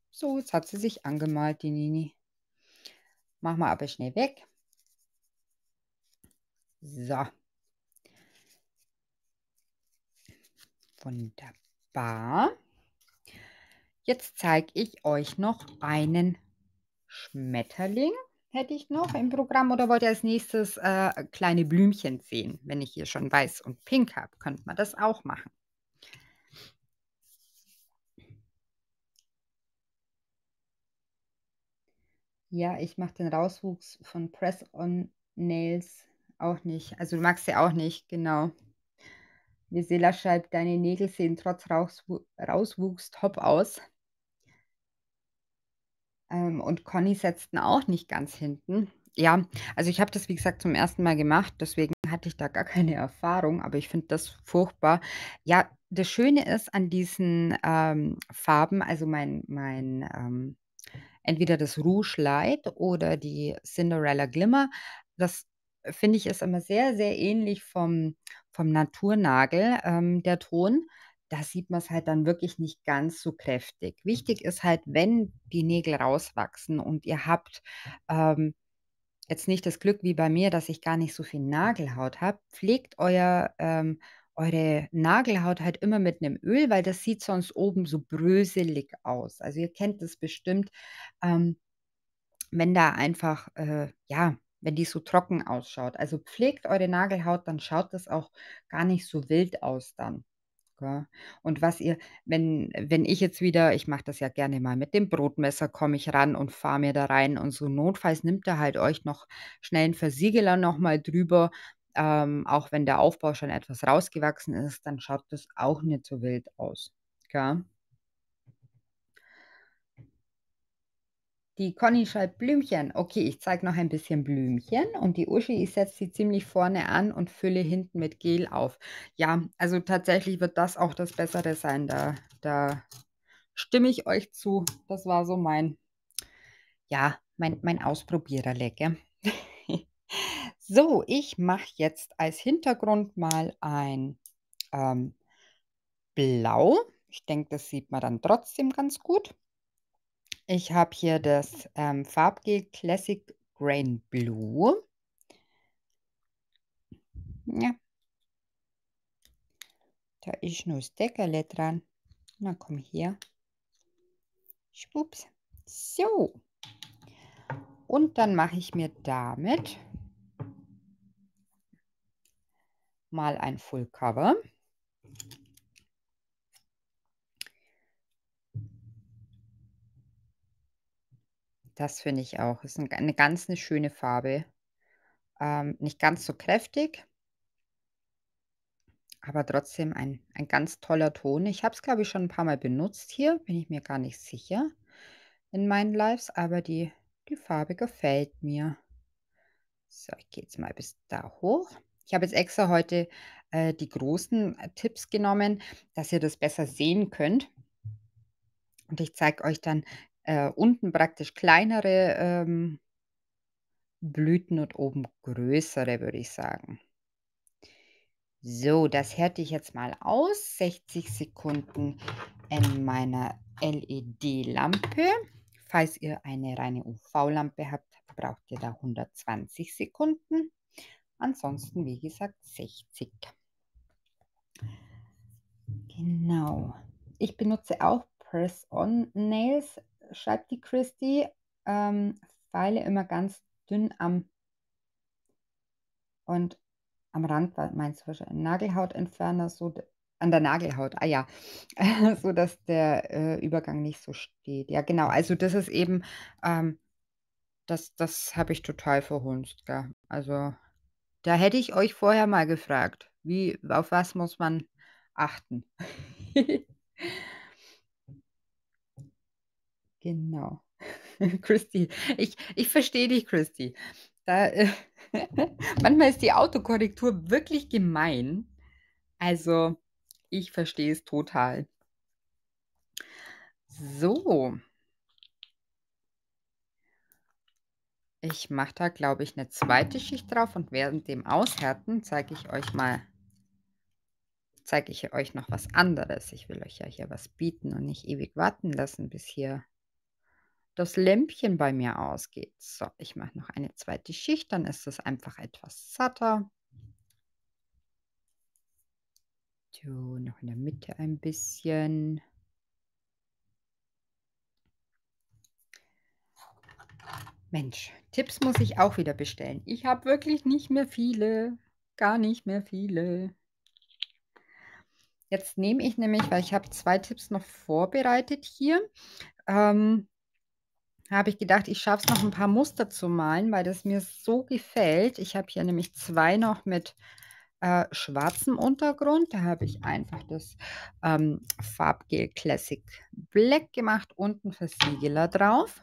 So, jetzt hat sie sich angemalt, die Nini. Machen wir aber schnell weg. So. Wunderbar. Jetzt zeige ich euch noch einen Schmetterling. Hätte ich noch im Programm oder wollt ihr als nächstes äh, kleine Blümchen sehen? Wenn ich hier schon weiß und pink habe, könnte man das auch machen. Ja, ich mache den Rauswuchs von Press-on Nails auch nicht. Also du magst sie auch nicht, genau. Gisela schreibt, deine Nägel sehen trotz Rausw Rauswuchs top aus. Ähm, und Conny setzten auch nicht ganz hinten. Ja, also ich habe das, wie gesagt, zum ersten Mal gemacht, deswegen hatte ich da gar keine Erfahrung, aber ich finde das furchtbar. Ja, das Schöne ist an diesen ähm, Farben, also mein, mein ähm, entweder das Rouge Light oder die Cinderella Glimmer, das äh, finde ich, ist immer sehr, sehr ähnlich vom, vom Naturnagel, ähm, der Ton. Da sieht man es halt dann wirklich nicht ganz so kräftig. Wichtig ist halt, wenn die Nägel rauswachsen und ihr habt ähm, jetzt nicht das Glück wie bei mir, dass ich gar nicht so viel Nagelhaut habe, pflegt euer, ähm, eure Nagelhaut halt immer mit einem Öl, weil das sieht sonst oben so bröselig aus. Also ihr kennt das bestimmt, ähm, wenn da einfach, äh, ja, wenn die so trocken ausschaut. Also pflegt eure Nagelhaut, dann schaut das auch gar nicht so wild aus dann. Gell? Und was ihr, wenn, wenn ich jetzt wieder, ich mache das ja gerne mal mit dem Brotmesser, komme ich ran und fahre mir da rein und so notfalls nimmt er halt euch noch schnell einen Versiegeler nochmal drüber. Ähm, auch wenn der Aufbau schon etwas rausgewachsen ist, dann schaut das auch nicht so wild aus. Gell? Die Conny schreibt Blümchen. Okay, ich zeige noch ein bisschen Blümchen. Und die Uschi, ich setze sie ziemlich vorne an und fülle hinten mit Gel auf. Ja, also tatsächlich wird das auch das Bessere sein. Da, da stimme ich euch zu. Das war so mein, ja, mein, mein Ausprobiererlecke. so, ich mache jetzt als Hintergrund mal ein ähm, Blau. Ich denke, das sieht man dann trotzdem ganz gut. Ich habe hier das ähm, Farbgel Classic Grain Blue. Ja. Da ist nur das Deckerle dran. Na komm hier. Schwupps. So. Und dann mache ich mir damit mal ein Full Cover. Das finde ich auch. Ist ein, eine ganz eine schöne Farbe. Ähm, nicht ganz so kräftig, aber trotzdem ein, ein ganz toller Ton. Ich habe es, glaube ich, schon ein paar Mal benutzt hier, bin ich mir gar nicht sicher in meinen Lives, aber die, die Farbe gefällt mir. So, ich gehe jetzt mal bis da hoch. Ich habe jetzt extra heute äh, die großen äh, Tipps genommen, dass ihr das besser sehen könnt. Und ich zeige euch dann äh, unten praktisch kleinere ähm, Blüten und oben größere, würde ich sagen. So, das härte ich jetzt mal aus. 60 Sekunden in meiner LED-Lampe. Falls ihr eine reine UV-Lampe habt, braucht ihr da 120 Sekunden. Ansonsten, wie gesagt, 60. Genau. Ich benutze auch Press-On-Nails schreibt die Christy, ähm, Pfeile immer ganz dünn am und am Rand meinst du wahrscheinlich Nagelhautentferner so an der Nagelhaut. Ah ja, so dass der äh, Übergang nicht so steht. Ja genau. Also das ist eben ähm, das das habe ich total verhunzt. Gell? Also da hätte ich euch vorher mal gefragt, wie auf was muss man achten. Genau. Christi, ich, ich verstehe dich, Christi. Da, äh, manchmal ist die Autokorrektur wirklich gemein. Also, ich verstehe es total. So. Ich mache da, glaube ich, eine zweite Schicht drauf und während dem Aushärten zeige ich euch mal, zeige ich euch noch was anderes. Ich will euch ja hier was bieten und nicht ewig warten lassen, bis hier das Lämpchen bei mir ausgeht. So, ich mache noch eine zweite Schicht, dann ist es einfach etwas satter. So, noch in der Mitte ein bisschen. Mensch, Tipps muss ich auch wieder bestellen. Ich habe wirklich nicht mehr viele, gar nicht mehr viele. Jetzt nehme ich nämlich, weil ich habe zwei Tipps noch vorbereitet hier. Ähm, habe ich gedacht, ich schaffe es noch ein paar Muster zu malen, weil das mir so gefällt. Ich habe hier nämlich zwei noch mit äh, schwarzem Untergrund. Da habe ich einfach das ähm, Farbgel Classic Black gemacht und einen Versiegeler drauf.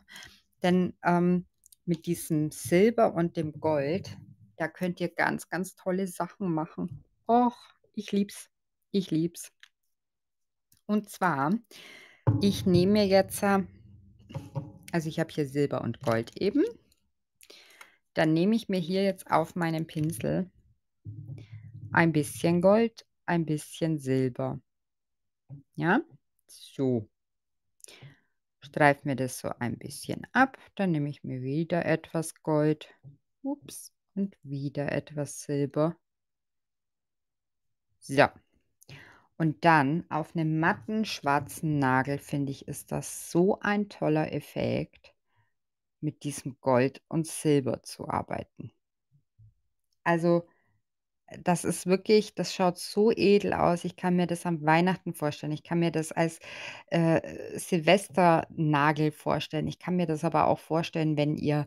Denn ähm, mit diesem Silber und dem Gold, da könnt ihr ganz, ganz tolle Sachen machen. Och, ich lieb's. Ich lieb's. Und zwar, ich nehme mir jetzt... Äh, also ich habe hier Silber und Gold eben. Dann nehme ich mir hier jetzt auf meinem Pinsel ein bisschen Gold, ein bisschen Silber. Ja, so. Streif mir das so ein bisschen ab. Dann nehme ich mir wieder etwas Gold. Ups. Und wieder etwas Silber. So. Und dann auf einem matten schwarzen Nagel, finde ich, ist das so ein toller Effekt, mit diesem Gold und Silber zu arbeiten. Also, äh, das ist wirklich, das schaut so edel aus. Ich kann mir das am Weihnachten vorstellen. Ich kann mir das als äh, Silvesternagel vorstellen. Ich kann mir das aber auch vorstellen, wenn ihr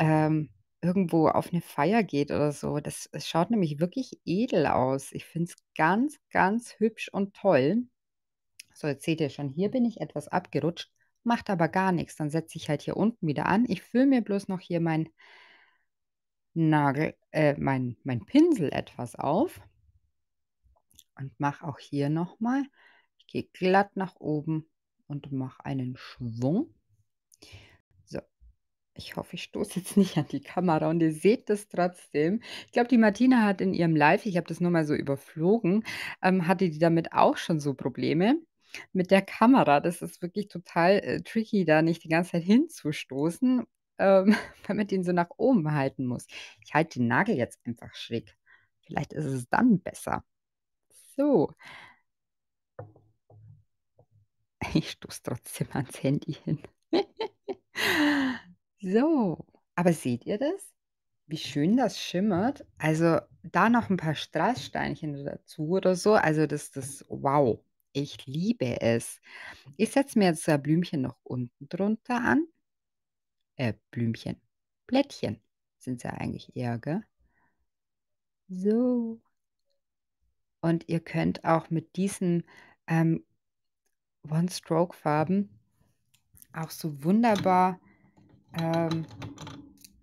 ähm, irgendwo auf eine Feier geht oder so. Das es schaut nämlich wirklich edel aus. Ich finde es ganz, ganz hübsch und toll. So, jetzt seht ihr schon, hier bin ich etwas abgerutscht, macht aber gar nichts. Dann setze ich halt hier unten wieder an. Ich fülle mir bloß noch hier mein Nagel äh, mein mein Pinsel etwas auf und mache auch hier nochmal. mal ich gehe glatt nach oben und mache einen Schwung. Ich hoffe, ich stoße jetzt nicht an die Kamera und ihr seht das trotzdem. Ich glaube, die Martina hat in ihrem Live, ich habe das nur mal so überflogen, ähm, hatte die damit auch schon so Probleme mit der Kamera. Das ist wirklich total äh, tricky, da nicht die ganze Zeit hinzustoßen, ähm, weil man den so nach oben halten muss. Ich halte den Nagel jetzt einfach schräg. Vielleicht ist es dann besser. So. Ich stoße trotzdem ans Handy hin. So, aber seht ihr das? Wie schön das schimmert. Also da noch ein paar Straßsteinchen dazu oder so. Also das, ist wow, ich liebe es. Ich setze mir jetzt ein Blümchen noch unten drunter an. Äh, Blümchen, Blättchen sind ja eigentlich eher, gell? So. Und ihr könnt auch mit diesen ähm, One-Stroke-Farben auch so wunderbar ähm,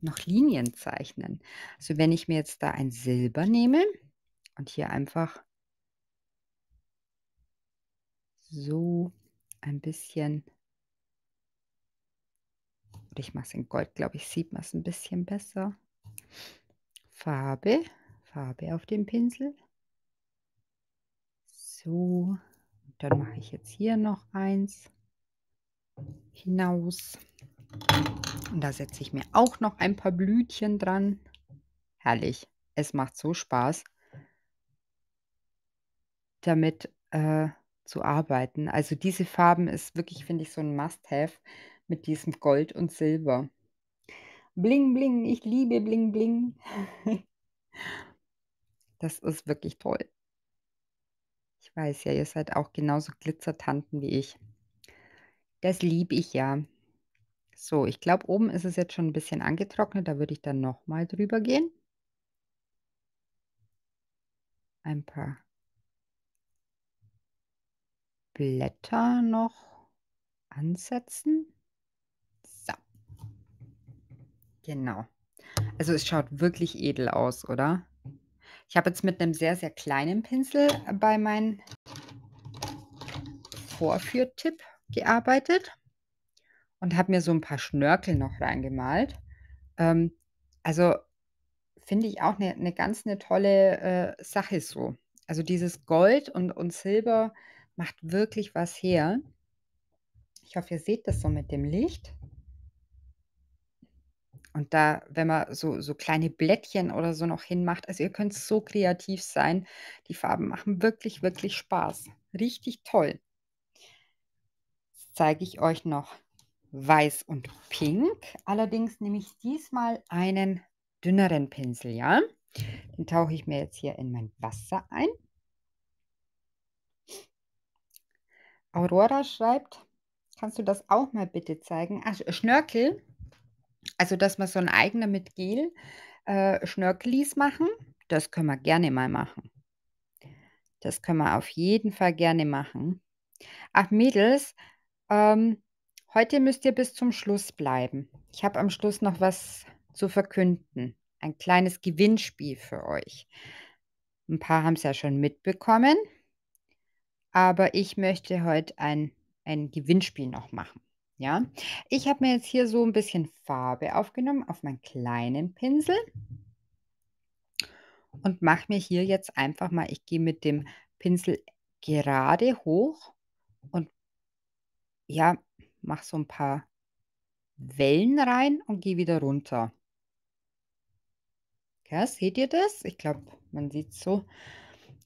noch Linien zeichnen. Also wenn ich mir jetzt da ein Silber nehme und hier einfach so ein bisschen, ich mache es in Gold, glaube ich, sieht man es ein bisschen besser. Farbe, Farbe auf dem Pinsel. So, dann mache ich jetzt hier noch eins hinaus. Und da setze ich mir auch noch ein paar Blütchen dran. Herrlich. Es macht so Spaß, damit äh, zu arbeiten. Also diese Farben ist wirklich, finde ich, so ein Must-Have mit diesem Gold und Silber. Bling, bling, ich liebe bling, bling. das ist wirklich toll. Ich weiß ja, ihr seid auch genauso Glitzertanten wie ich. Das liebe ich ja. So, ich glaube, oben ist es jetzt schon ein bisschen angetrocknet. Da würde ich dann nochmal drüber gehen. Ein paar Blätter noch ansetzen. So. Genau. Also es schaut wirklich edel aus, oder? Ich habe jetzt mit einem sehr, sehr kleinen Pinsel äh, bei meinem Vorführtipp gearbeitet und habe mir so ein paar Schnörkel noch reingemalt. Ähm, also, finde ich auch eine 'ne ganz 'ne tolle, äh, Sache so. Also, dieses Gold und und Silber macht wirklich was her. Ich hoffe, ihr seht das so mit dem Licht. Und da, wenn man so so kleine Blättchen oder so noch hinmacht also, ihr könnt so kreativ sein. Die Farben machen wirklich, wirklich Spaß. Richtig toll. Zeige ich euch noch weiß und pink. Allerdings nehme ich diesmal einen dünneren Pinsel, ja. Den tauche ich mir jetzt hier in mein Wasser ein. Aurora schreibt, kannst du das auch mal bitte zeigen? Ach, Schnörkel, also dass wir so ein eigener mit Gel äh, Schnörkelis machen, das können wir gerne mal machen. Das können wir auf jeden Fall gerne machen. Ach Mädels, ähm, Heute müsst ihr bis zum Schluss bleiben. Ich habe am Schluss noch was zu verkünden. Ein kleines Gewinnspiel für euch. Ein paar haben es ja schon mitbekommen, aber ich möchte heute ein, ein Gewinnspiel noch machen. Ja, ich habe mir jetzt hier so ein bisschen Farbe aufgenommen auf meinen kleinen Pinsel und mache mir hier jetzt einfach mal, ich gehe mit dem Pinsel gerade hoch und ja, mach so ein paar Wellen rein und gehe wieder runter. Ja, seht ihr das? Ich glaube, man sieht so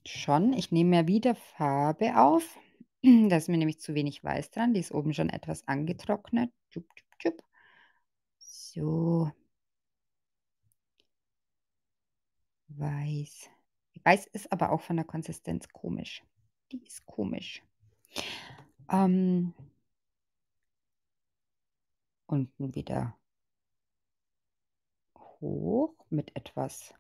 schon. Ich nehme ja wieder Farbe auf. da ist mir nämlich zu wenig Weiß dran. Die ist oben schon etwas angetrocknet. Jupp, jupp, jupp. So. Weiß. Weiß ist aber auch von der Konsistenz komisch. Die ist komisch. Ähm, unten wieder hoch mit etwas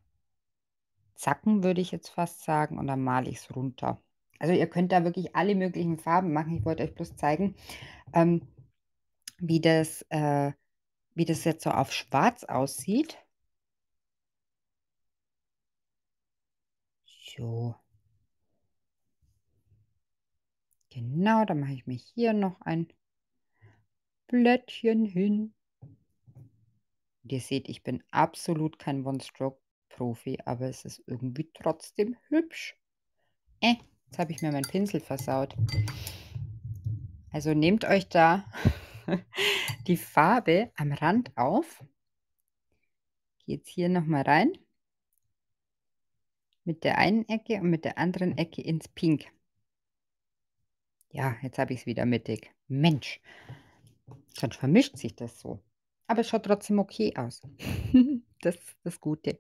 Zacken, würde ich jetzt fast sagen, und dann male ich es runter. Also ihr könnt da wirklich alle möglichen Farben machen. Ich wollte euch bloß zeigen, ähm, wie, das, äh, wie das jetzt so auf schwarz aussieht. So. Genau, dann mache ich mir hier noch ein Blättchen hin. Und ihr seht, ich bin absolut kein One-Stroke-Profi, aber es ist irgendwie trotzdem hübsch. Äh, jetzt habe ich mir meinen Pinsel versaut. Also nehmt euch da die Farbe am Rand auf. Geht hier nochmal rein. Mit der einen Ecke und mit der anderen Ecke ins Pink. Ja, jetzt habe ich es wieder mittig. Mensch. Sonst vermischt sich das so. Aber es schaut trotzdem okay aus. das ist das Gute.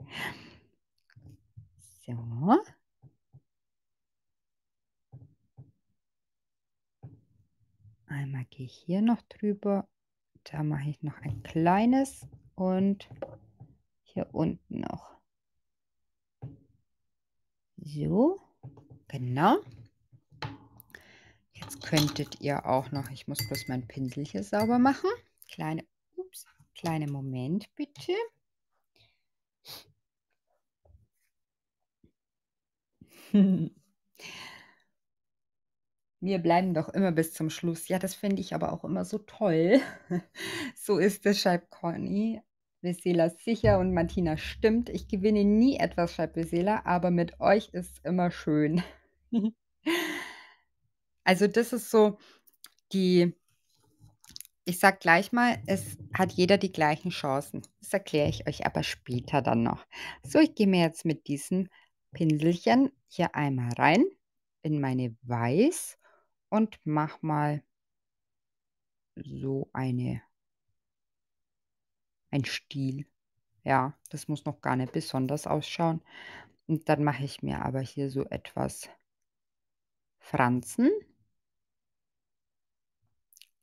So. Einmal gehe ich hier noch drüber. Da mache ich noch ein kleines und hier unten noch. So, genau. Jetzt könntet ihr auch noch, ich muss bloß mein Pinsel hier sauber machen. Kleine, ups, kleine Moment bitte. Wir bleiben doch immer bis zum Schluss. Ja, das finde ich aber auch immer so toll. so ist es, schreibt Conny. Vesela sicher und Martina stimmt. Ich gewinne nie etwas, schreibt Vesela, aber mit euch ist es immer schön. Also das ist so die, ich sag gleich mal, es hat jeder die gleichen Chancen. Das erkläre ich euch aber später dann noch. So, ich gehe mir jetzt mit diesem Pinselchen hier einmal rein in meine Weiß und mach mal so eine ein Stiel. Ja, das muss noch gar nicht besonders ausschauen. Und dann mache ich mir aber hier so etwas Franzen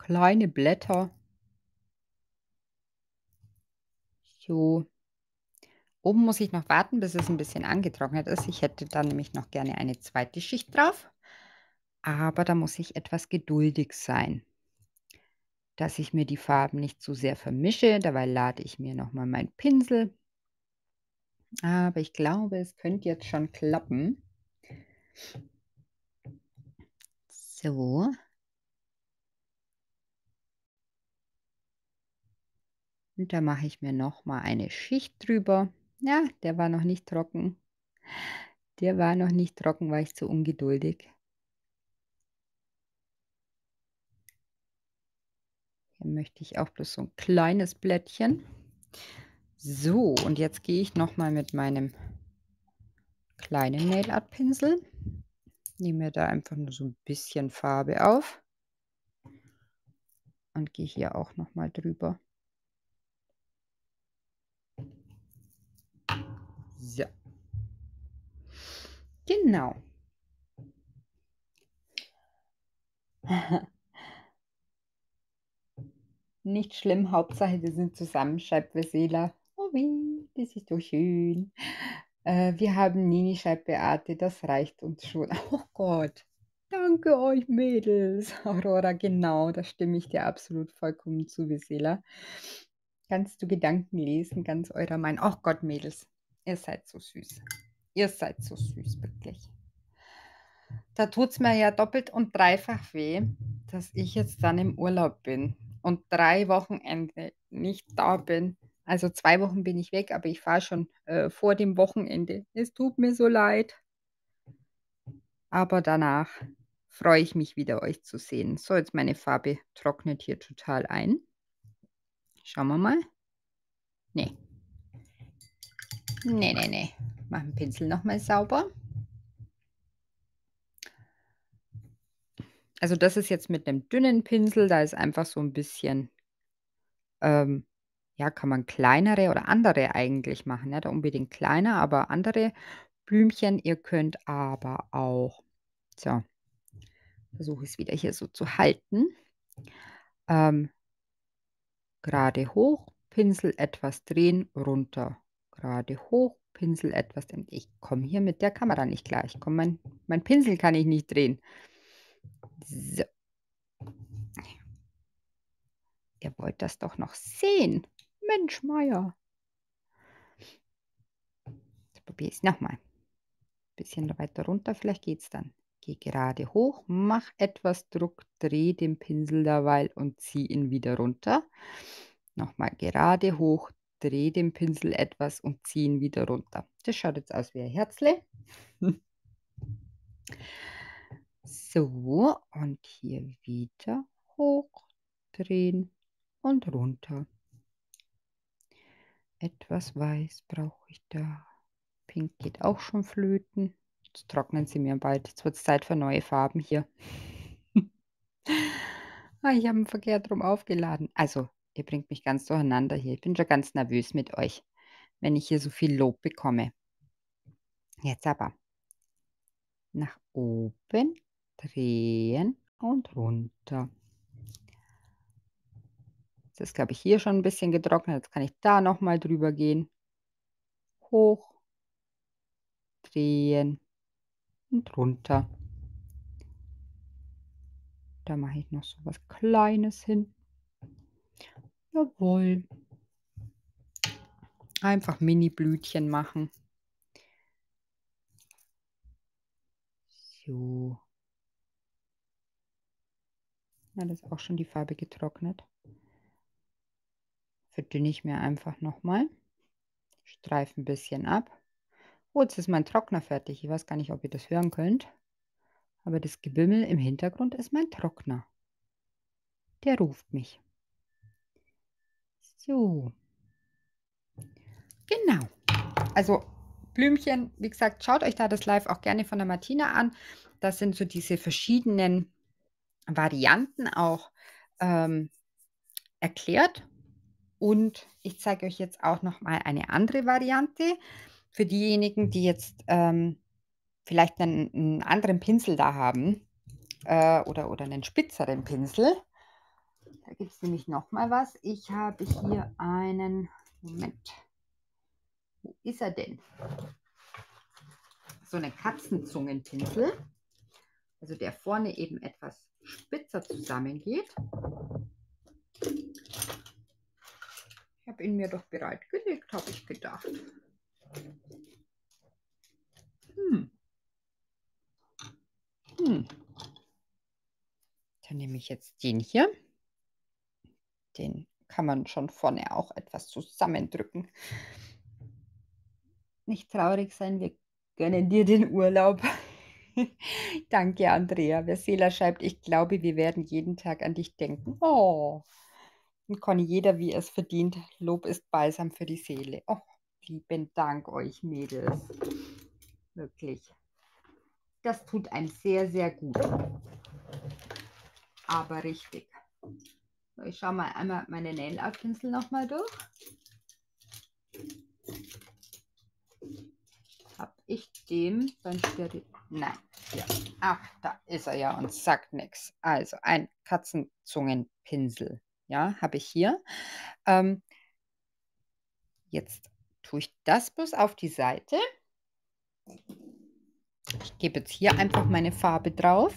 kleine Blätter. So. Oben muss ich noch warten, bis es ein bisschen angetrocknet ist. Ich hätte dann nämlich noch gerne eine zweite Schicht drauf. Aber da muss ich etwas geduldig sein, dass ich mir die Farben nicht zu sehr vermische. Dabei lade ich mir nochmal meinen Pinsel. Aber ich glaube, es könnte jetzt schon klappen. So. Und da mache ich mir noch mal eine Schicht drüber. Ja, der war noch nicht trocken. Der war noch nicht trocken, war ich zu ungeduldig. Hier möchte ich auch bloß so ein kleines Blättchen. So, und jetzt gehe ich noch mal mit meinem kleinen Nail Art Pinsel. Nehme mir da einfach nur so ein bisschen Farbe auf. Und gehe hier auch noch mal drüber. So. Genau. Nicht schlimm, Hauptsache, wir sind zusammen, schreibt Vesela. Oh, wie, das ist doch schön. Äh, wir haben Nini, schreibt Beate, das reicht uns schon. Oh Gott, danke euch Mädels. Aurora, genau, da stimme ich dir absolut vollkommen zu, Vesela. Kannst du Gedanken lesen, ganz eurer Meinung. Oh Gott, Mädels, Ihr seid so süß. Ihr seid so süß, wirklich. Da tut es mir ja doppelt und dreifach weh, dass ich jetzt dann im Urlaub bin und drei Wochenende nicht da bin. Also zwei Wochen bin ich weg, aber ich fahre schon äh, vor dem Wochenende. Es tut mir so leid. Aber danach freue ich mich wieder, euch zu sehen. So, jetzt meine Farbe trocknet hier total ein. Schauen wir mal. Nee, Nee, nee, nee. Mach den Pinsel nochmal sauber. Also das ist jetzt mit einem dünnen Pinsel, da ist einfach so ein bisschen, ähm, ja, kann man kleinere oder andere eigentlich machen. Ne? Nicht unbedingt kleiner, aber andere Blümchen. Ihr könnt aber auch, so, versuche es wieder hier so zu halten. Ähm, gerade hoch, Pinsel etwas drehen, runter, gerade hoch, Pinsel etwas. denn Ich komme hier mit der Kamera nicht klar. Ich komme, mein, mein Pinsel kann ich nicht drehen. So. Ihr wollt das doch noch sehen. Mensch, Meier. Jetzt probiere ich es nochmal. Bisschen weiter runter, vielleicht geht es dann. Geh gerade hoch, mach etwas Druck, dreh den Pinsel derweil und zieh ihn wieder runter. Nochmal gerade hoch, drehe den Pinsel etwas und ziehe ihn wieder runter. Das schaut jetzt aus wie ein Herzle. so, und hier wieder hochdrehen und runter. Etwas weiß brauche ich da. Pink geht auch schon flöten. Jetzt trocknen sie mir bald. Jetzt wird es Zeit für neue Farben hier. ah, ich habe einen Verkehr drum aufgeladen. Also Ihr bringt mich ganz durcheinander hier. Ich bin schon ganz nervös mit euch, wenn ich hier so viel Lob bekomme. Jetzt aber nach oben drehen und runter. Das ist, glaube ich, hier schon ein bisschen getrocknet. Jetzt kann ich da nochmal drüber gehen. Hoch, drehen und runter. Da mache ich noch so was Kleines hin. Jawohl. Einfach Mini-Blütchen machen. So. Na, das ist auch schon die Farbe getrocknet. Verdünne ich mir einfach nochmal. Streife ein bisschen ab. Oh, jetzt ist mein Trockner fertig. Ich weiß gar nicht, ob ihr das hören könnt. Aber das Gebimmel im Hintergrund ist mein Trockner. Der ruft mich. So. Genau. Also Blümchen, wie gesagt, schaut euch da das Live auch gerne von der Martina an. Das sind so diese verschiedenen Varianten auch ähm, erklärt. Und ich zeige euch jetzt auch noch mal eine andere Variante. Für diejenigen, die jetzt ähm, vielleicht einen, einen, anderen Pinsel da haben äh, oder, oder einen spitzeren Pinsel, da gibt es nämlich noch mal was. Ich habe hier einen, Moment, wo ist er denn? So eine Katzenzungentinsel. Also der vorne eben etwas spitzer zusammengeht. Ich habe ihn mir doch bereitgelegt, habe ich gedacht. Hm. Hm. Dann nehme ich jetzt den hier. Den kann man schon vorne auch etwas zusammendrücken. Nicht traurig sein, wir gönnen dir den Urlaub. Danke, Andrea. Versela schreibt, ich glaube, wir werden jeden Tag an dich denken. Oh. Und kann jeder, wie es verdient. Lob ist Balsam für die Seele. Oh, lieben Dank euch, Mädels. Wirklich. Das tut einem sehr, sehr gut. Aber richtig. So, ich schaue mal einmal meine Nail Art Pinsel nochmal durch. Hab ich dem dann Steril? Nein. Ja. Ach, da ist er ja und sagt nichts. Also ein Katzenzungenpinsel. Ja, habe ich hier. Ähm, jetzt tue ich das bloß auf die Seite. Ich gebe jetzt hier einfach meine Farbe drauf.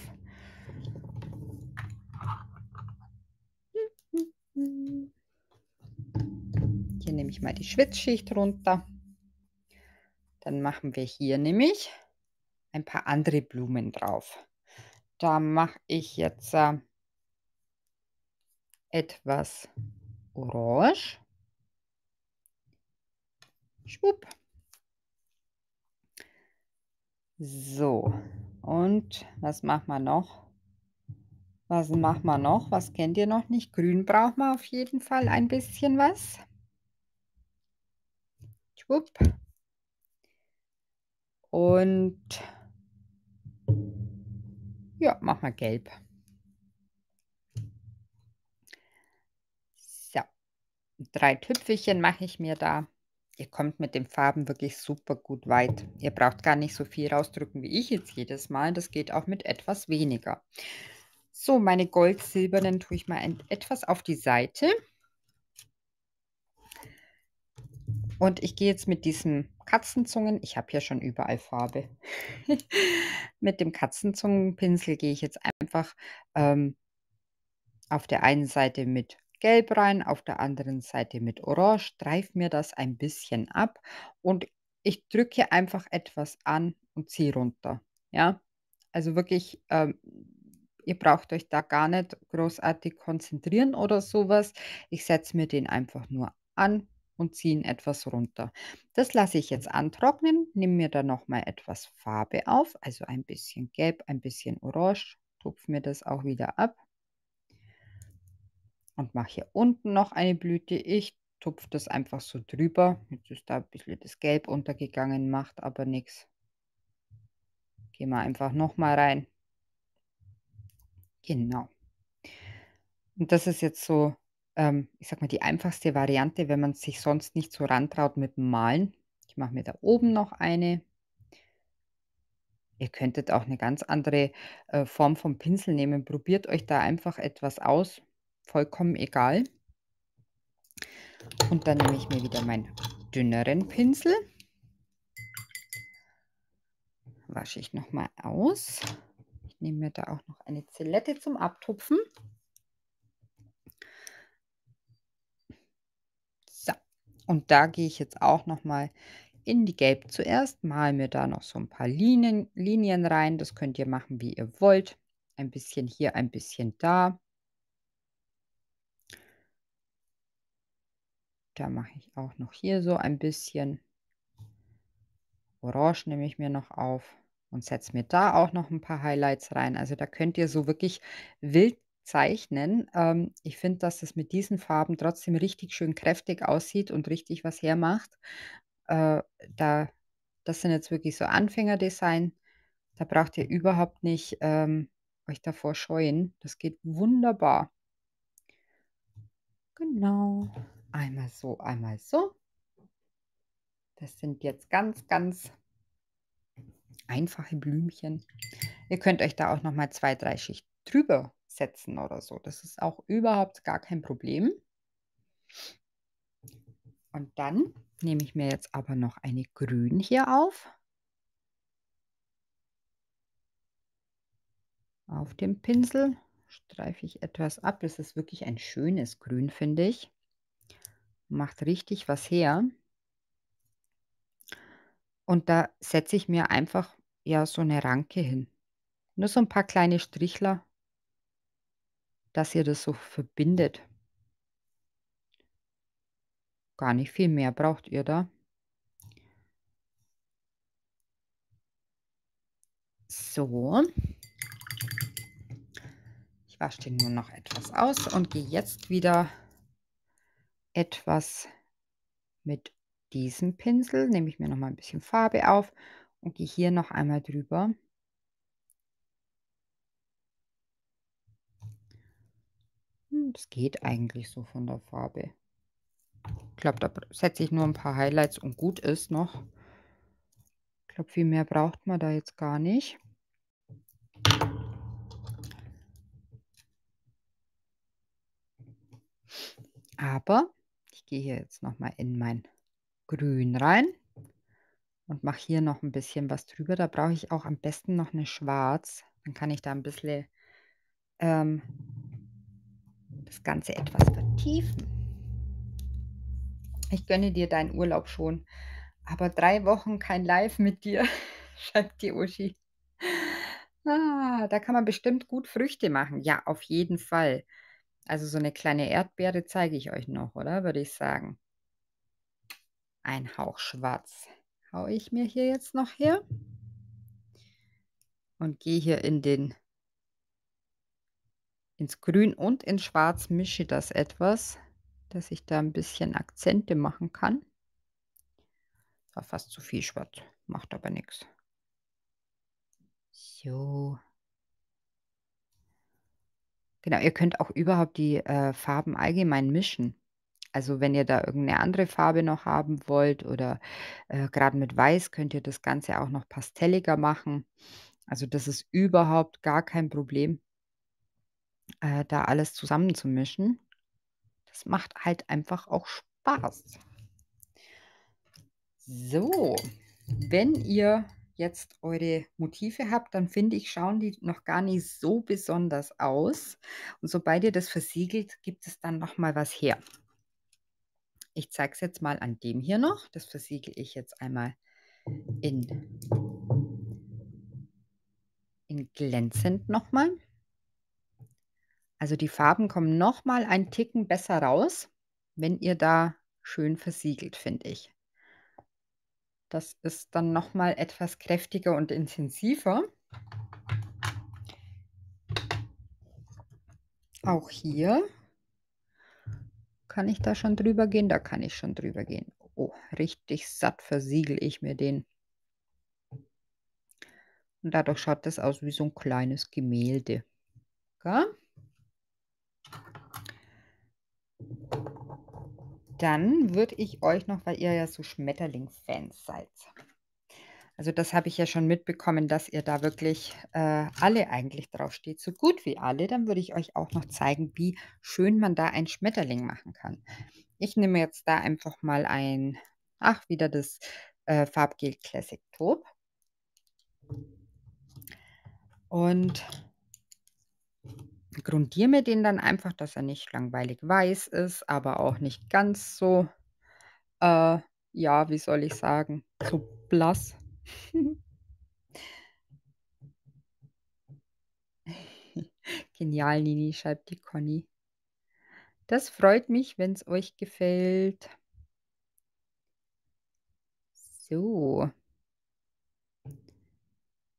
Hm. Hier nehme ich mal die Schwitzschicht runter. Dann machen wir hier nämlich ein paar andere Blumen drauf. Da mache ich jetzt äh, etwas orange. Schwupp. So, und was machen wir noch? Was machen wir noch? Was kennt ihr noch nicht? Grün braucht man auf jeden Fall ein bisschen was. Schwupp. Und ja, machen wir gelb. So, drei Tüpfelchen mache ich mir da. Ihr kommt mit den Farben wirklich super gut weit. Ihr braucht gar nicht so viel rausdrücken wie ich jetzt jedes Mal. Das geht auch mit etwas weniger. So, meine gold-silbernen tue ich mal ein, etwas auf die Seite. Und ich gehe jetzt mit diesem Katzenzungen, ich habe hier schon überall Farbe, mit dem Katzenzungenpinsel gehe ich jetzt einfach ähm, auf der einen Seite mit Gelb rein, auf der anderen Seite mit Orange, streife mir das ein bisschen ab und ich drücke einfach etwas an und ziehe runter. Ja, also wirklich ähm, Ihr braucht euch da gar nicht großartig konzentrieren oder sowas. Ich setze mir den einfach nur an und ziehe ihn etwas runter. Das lasse ich jetzt antrocknen, nehme mir da nochmal etwas Farbe auf, also ein bisschen gelb, ein bisschen orange, tupfe mir das auch wieder ab und mache hier unten noch eine Blüte. Ich tupfe das einfach so drüber. Jetzt ist da ein bisschen das Gelb untergegangen, macht aber nichts. Gehen wir einfach nochmal rein. Genau. Und das ist jetzt so, ähm, ich sag mal, die einfachste Variante, wenn man sich sonst nicht so rantraut mit dem Malen. Ich mache mir da oben noch eine. Ihr könntet auch eine ganz andere äh, Form vom Pinsel nehmen. Probiert euch da einfach etwas aus. Vollkommen egal. Und dann nehme ich mir wieder meinen dünneren Pinsel. Wasche ich nochmal aus nehme mir da auch noch eine Zellette zum Abtupfen. So, und da gehe ich jetzt auch noch mal in die Gelb zuerst, mal mir da noch so ein paar Linien, Linien rein. Das könnt ihr machen, wie ihr wollt. Ein bisschen hier, ein bisschen da. Da mache ich auch noch hier so ein bisschen. Orange nehme ich mir noch auf und setze mir da auch noch ein paar Highlights rein. Also da könnt ihr so wirklich wild zeichnen. Ähm, ich finde, dass es mit diesen Farben trotzdem richtig schön kräftig aussieht und richtig was hermacht. Äh, da, das sind jetzt wirklich so Anfängerdesign. Da braucht ihr überhaupt nicht ähm, euch davor scheuen. Das geht wunderbar. Genau. Einmal so, einmal so. Das sind jetzt ganz, ganz einfache Blümchen. Ihr könnt euch da auch nochmal zwei, drei Schichten drüber setzen oder so. Das ist auch überhaupt gar kein Problem. Und dann nehme ich mir jetzt aber noch eine Grün hier auf. Auf dem Pinsel streife ich etwas ab. Das ist wirklich ein schönes Grün, finde ich. Macht richtig was her. Und da setze ich mir einfach, ja, so eine Ranke hin. Nur so ein paar kleine Strichler dass ihr das so verbindet. Gar nicht viel mehr braucht ihr da. So. Ich wasche den nur noch etwas aus und gehe jetzt wieder etwas mit diesem Pinsel nehme ich mir noch mal ein bisschen Farbe auf und gehe hier noch einmal drüber. Hm, das geht eigentlich so von der Farbe. Ich glaube, da setze ich nur ein paar Highlights und gut ist noch. Ich glaube, viel mehr braucht man da jetzt gar nicht. Aber ich gehe hier jetzt mal in mein Grün rein und mache hier noch ein bisschen was drüber. Da brauche ich auch am besten noch eine Schwarz. Dann kann ich da ein bisschen ähm, das Ganze etwas vertiefen. Ich gönne dir deinen Urlaub schon, aber drei Wochen kein Live mit dir, schreibt die Uschi. Ah, da kann man bestimmt gut Früchte machen. Ja, auf jeden Fall. Also so eine kleine Erdbeere zeige ich euch noch, oder? Würde ich sagen. Ein Hauch schwarz hau ich mir hier jetzt noch her und gehe hier in den ins Grün und ins Schwarz mische das etwas, dass ich da ein bisschen Akzente machen kann. War fast zu viel Schwarz, macht aber nichts. So. Genau, ihr könnt auch überhaupt die äh, Farben allgemein mischen. Also wenn ihr da irgendeine andere Farbe noch haben wollt oder äh, gerade mit Weiß könnt ihr das Ganze auch noch pastelliger machen. Also das ist überhaupt gar kein Problem, äh, da alles zusammenzumischen. Das macht halt einfach auch Spaß. So, wenn ihr jetzt eure Motive habt, dann finde ich, schauen die noch gar nicht so besonders aus. Und sobald ihr das versiegelt, gibt es dann nochmal was her. Ich zeige es jetzt mal an dem hier noch. Das versiegel ich jetzt einmal in, in glänzend nochmal. Also die Farben kommen nochmal einen Ticken besser raus, wenn ihr da schön versiegelt, finde ich. Das ist dann nochmal etwas kräftiger und intensiver. Auch hier kann ich da schon drüber gehen? Da kann ich schon drüber gehen. Oh, richtig satt versiegel ich mir den. Und dadurch schaut das aus wie so ein kleines Gemälde. Okay? Dann würde ich euch noch, weil ihr ja so Schmetterling-Fans seid, also das habe ich ja schon mitbekommen, dass ihr da wirklich äh, alle eigentlich drauf steht. so gut wie alle. Dann würde ich euch auch noch zeigen, wie schön man da ein Schmetterling machen kann. Ich nehme jetzt da einfach mal ein, ach, wieder das äh, Farbgel Classic Taupe. Und grundiere mir den dann einfach, dass er nicht langweilig weiß ist, aber auch nicht ganz so, äh, ja, wie soll ich sagen, so blass. Genial, Nini, schreibt die Conny. Das freut mich, wenn es euch gefällt. So.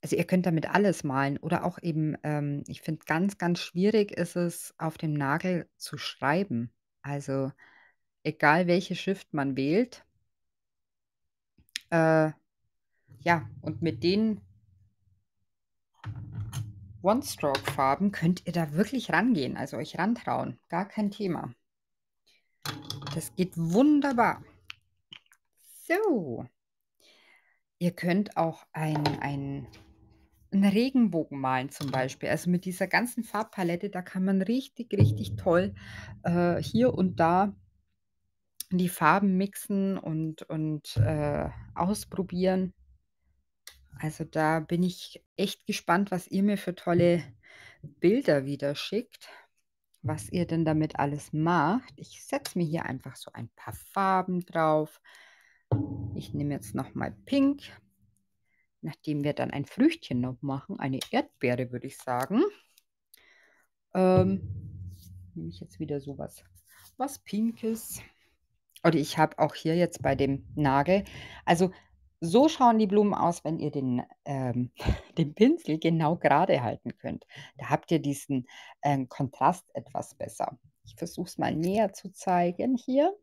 Also ihr könnt damit alles malen oder auch eben, ähm, ich finde ganz, ganz schwierig ist es, auf dem Nagel zu schreiben. Also egal welche Schrift man wählt, äh, ja, und mit den One-Stroke-Farben könnt ihr da wirklich rangehen, also euch rantrauen. Gar kein Thema. Das geht wunderbar. So. Ihr könnt auch einen, einen, einen Regenbogen malen zum Beispiel. Also mit dieser ganzen Farbpalette, da kann man richtig, richtig toll äh, hier und da die Farben mixen und, und äh, ausprobieren. Also da bin ich echt gespannt, was ihr mir für tolle Bilder wieder schickt, was ihr denn damit alles macht. Ich setze mir hier einfach so ein paar Farben drauf. Ich nehme jetzt nochmal Pink, nachdem wir dann ein Früchtchen noch machen, eine Erdbeere würde ich sagen. Ähm, nehme ich jetzt wieder sowas, was Pinkes. Oder ich habe auch hier jetzt bei dem Nagel, also so schauen die Blumen aus, wenn ihr den, ähm, den Pinsel genau gerade halten könnt. Da habt ihr diesen ähm, Kontrast etwas besser. Ich versuche es mal näher zu zeigen hier.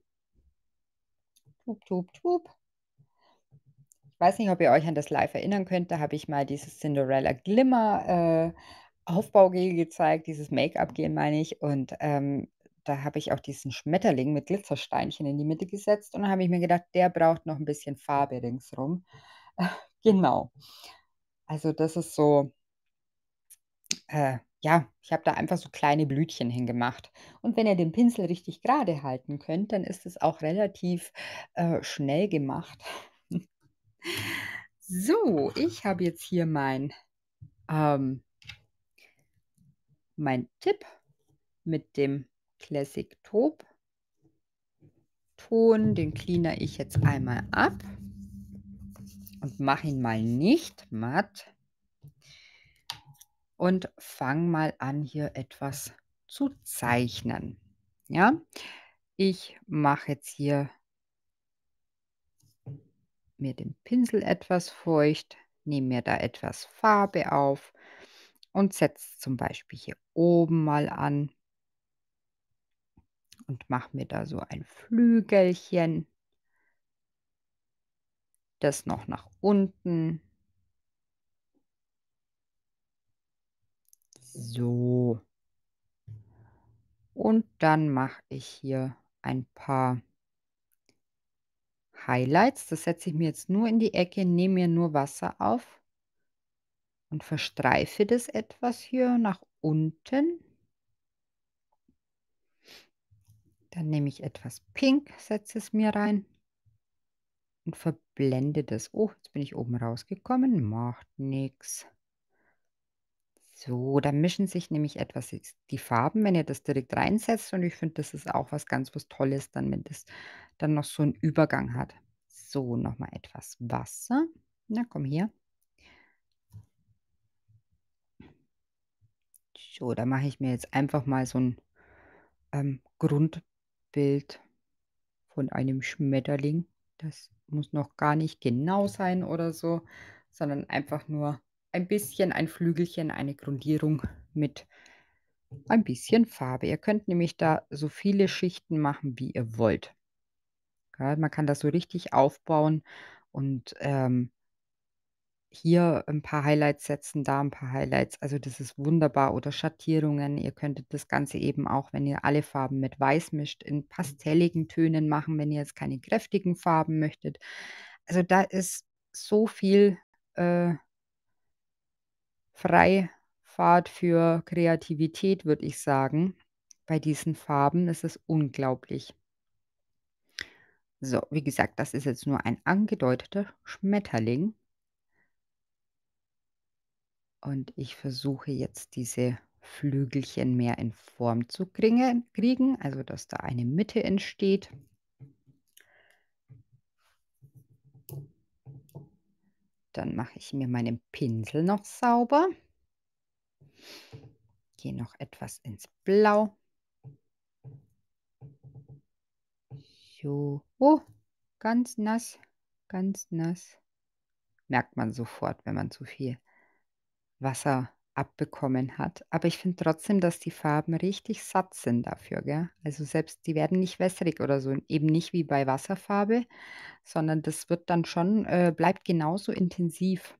Tup, tup, tup. Ich weiß nicht, ob ihr euch an das Live erinnern könnt. Da habe ich mal dieses Cinderella Glimmer äh, Aufbaugel gezeigt, dieses Make-up-Gel meine ich. Und ähm, da habe ich auch diesen Schmetterling mit Glitzersteinchen in die Mitte gesetzt und dann habe ich mir gedacht, der braucht noch ein bisschen Farbe ringsrum. genau. Also das ist so, äh, ja, ich habe da einfach so kleine Blütchen hingemacht. Und wenn ihr den Pinsel richtig gerade halten könnt, dann ist es auch relativ äh, schnell gemacht. so, ich habe jetzt hier mein, ähm, mein Tipp mit dem Classic Top Ton. Den cleaner ich jetzt einmal ab und mache ihn mal nicht matt. Und fange mal an, hier etwas zu zeichnen. Ja, ich mache jetzt hier mir den Pinsel etwas feucht, nehme mir da etwas Farbe auf und setze zum Beispiel hier oben mal an und mache mir da so ein Flügelchen. Das noch nach unten. So. Und dann mache ich hier ein paar Highlights. Das setze ich mir jetzt nur in die Ecke, nehme mir nur Wasser auf und verstreife das etwas hier nach unten. Dann nehme ich etwas Pink, setze es mir rein und verblende das. Oh, jetzt bin ich oben rausgekommen. Macht nichts. So, da mischen sich nämlich etwas die Farben, wenn ihr das direkt reinsetzt. Und ich finde, das ist auch was ganz was Tolles, dann, wenn das dann noch so einen Übergang hat. So, nochmal etwas Wasser. Na, komm hier. So, da mache ich mir jetzt einfach mal so ein ähm, Grund Bild von einem Schmetterling. Das muss noch gar nicht genau sein oder so, sondern einfach nur ein bisschen, ein Flügelchen, eine Grundierung mit ein bisschen Farbe. Ihr könnt nämlich da so viele Schichten machen, wie ihr wollt. Ja, man kann das so richtig aufbauen und ähm, hier ein paar Highlights setzen, da ein paar Highlights. Also, das ist wunderbar oder Schattierungen. Ihr könntet das Ganze eben auch, wenn ihr alle Farben mit weiß mischt, in mhm. pastelligen Tönen machen, wenn ihr jetzt keine kräftigen Farben möchtet. Also, da ist so viel, äh Freifahrt für Kreativität, würde ich sagen, bei diesen Farben. Das ist unglaublich. So, wie gesagt, das ist jetzt nur ein angedeuteter Schmetterling. Und ich versuche jetzt diese Flügelchen mehr in Form zu kriegen, also dass da eine Mitte entsteht. Dann mache ich mir meinen Pinsel noch sauber. Gehe noch etwas ins Blau. So. Oh, ganz nass, ganz nass. Merkt man sofort, wenn man zu viel Wasser abbekommen hat. Aber ich finde trotzdem, dass die Farben richtig satt sind dafür, gell? Also selbst die werden nicht wässrig oder so, eben nicht wie bei Wasserfarbe, sondern das wird dann schon, äh, bleibt genauso intensiv.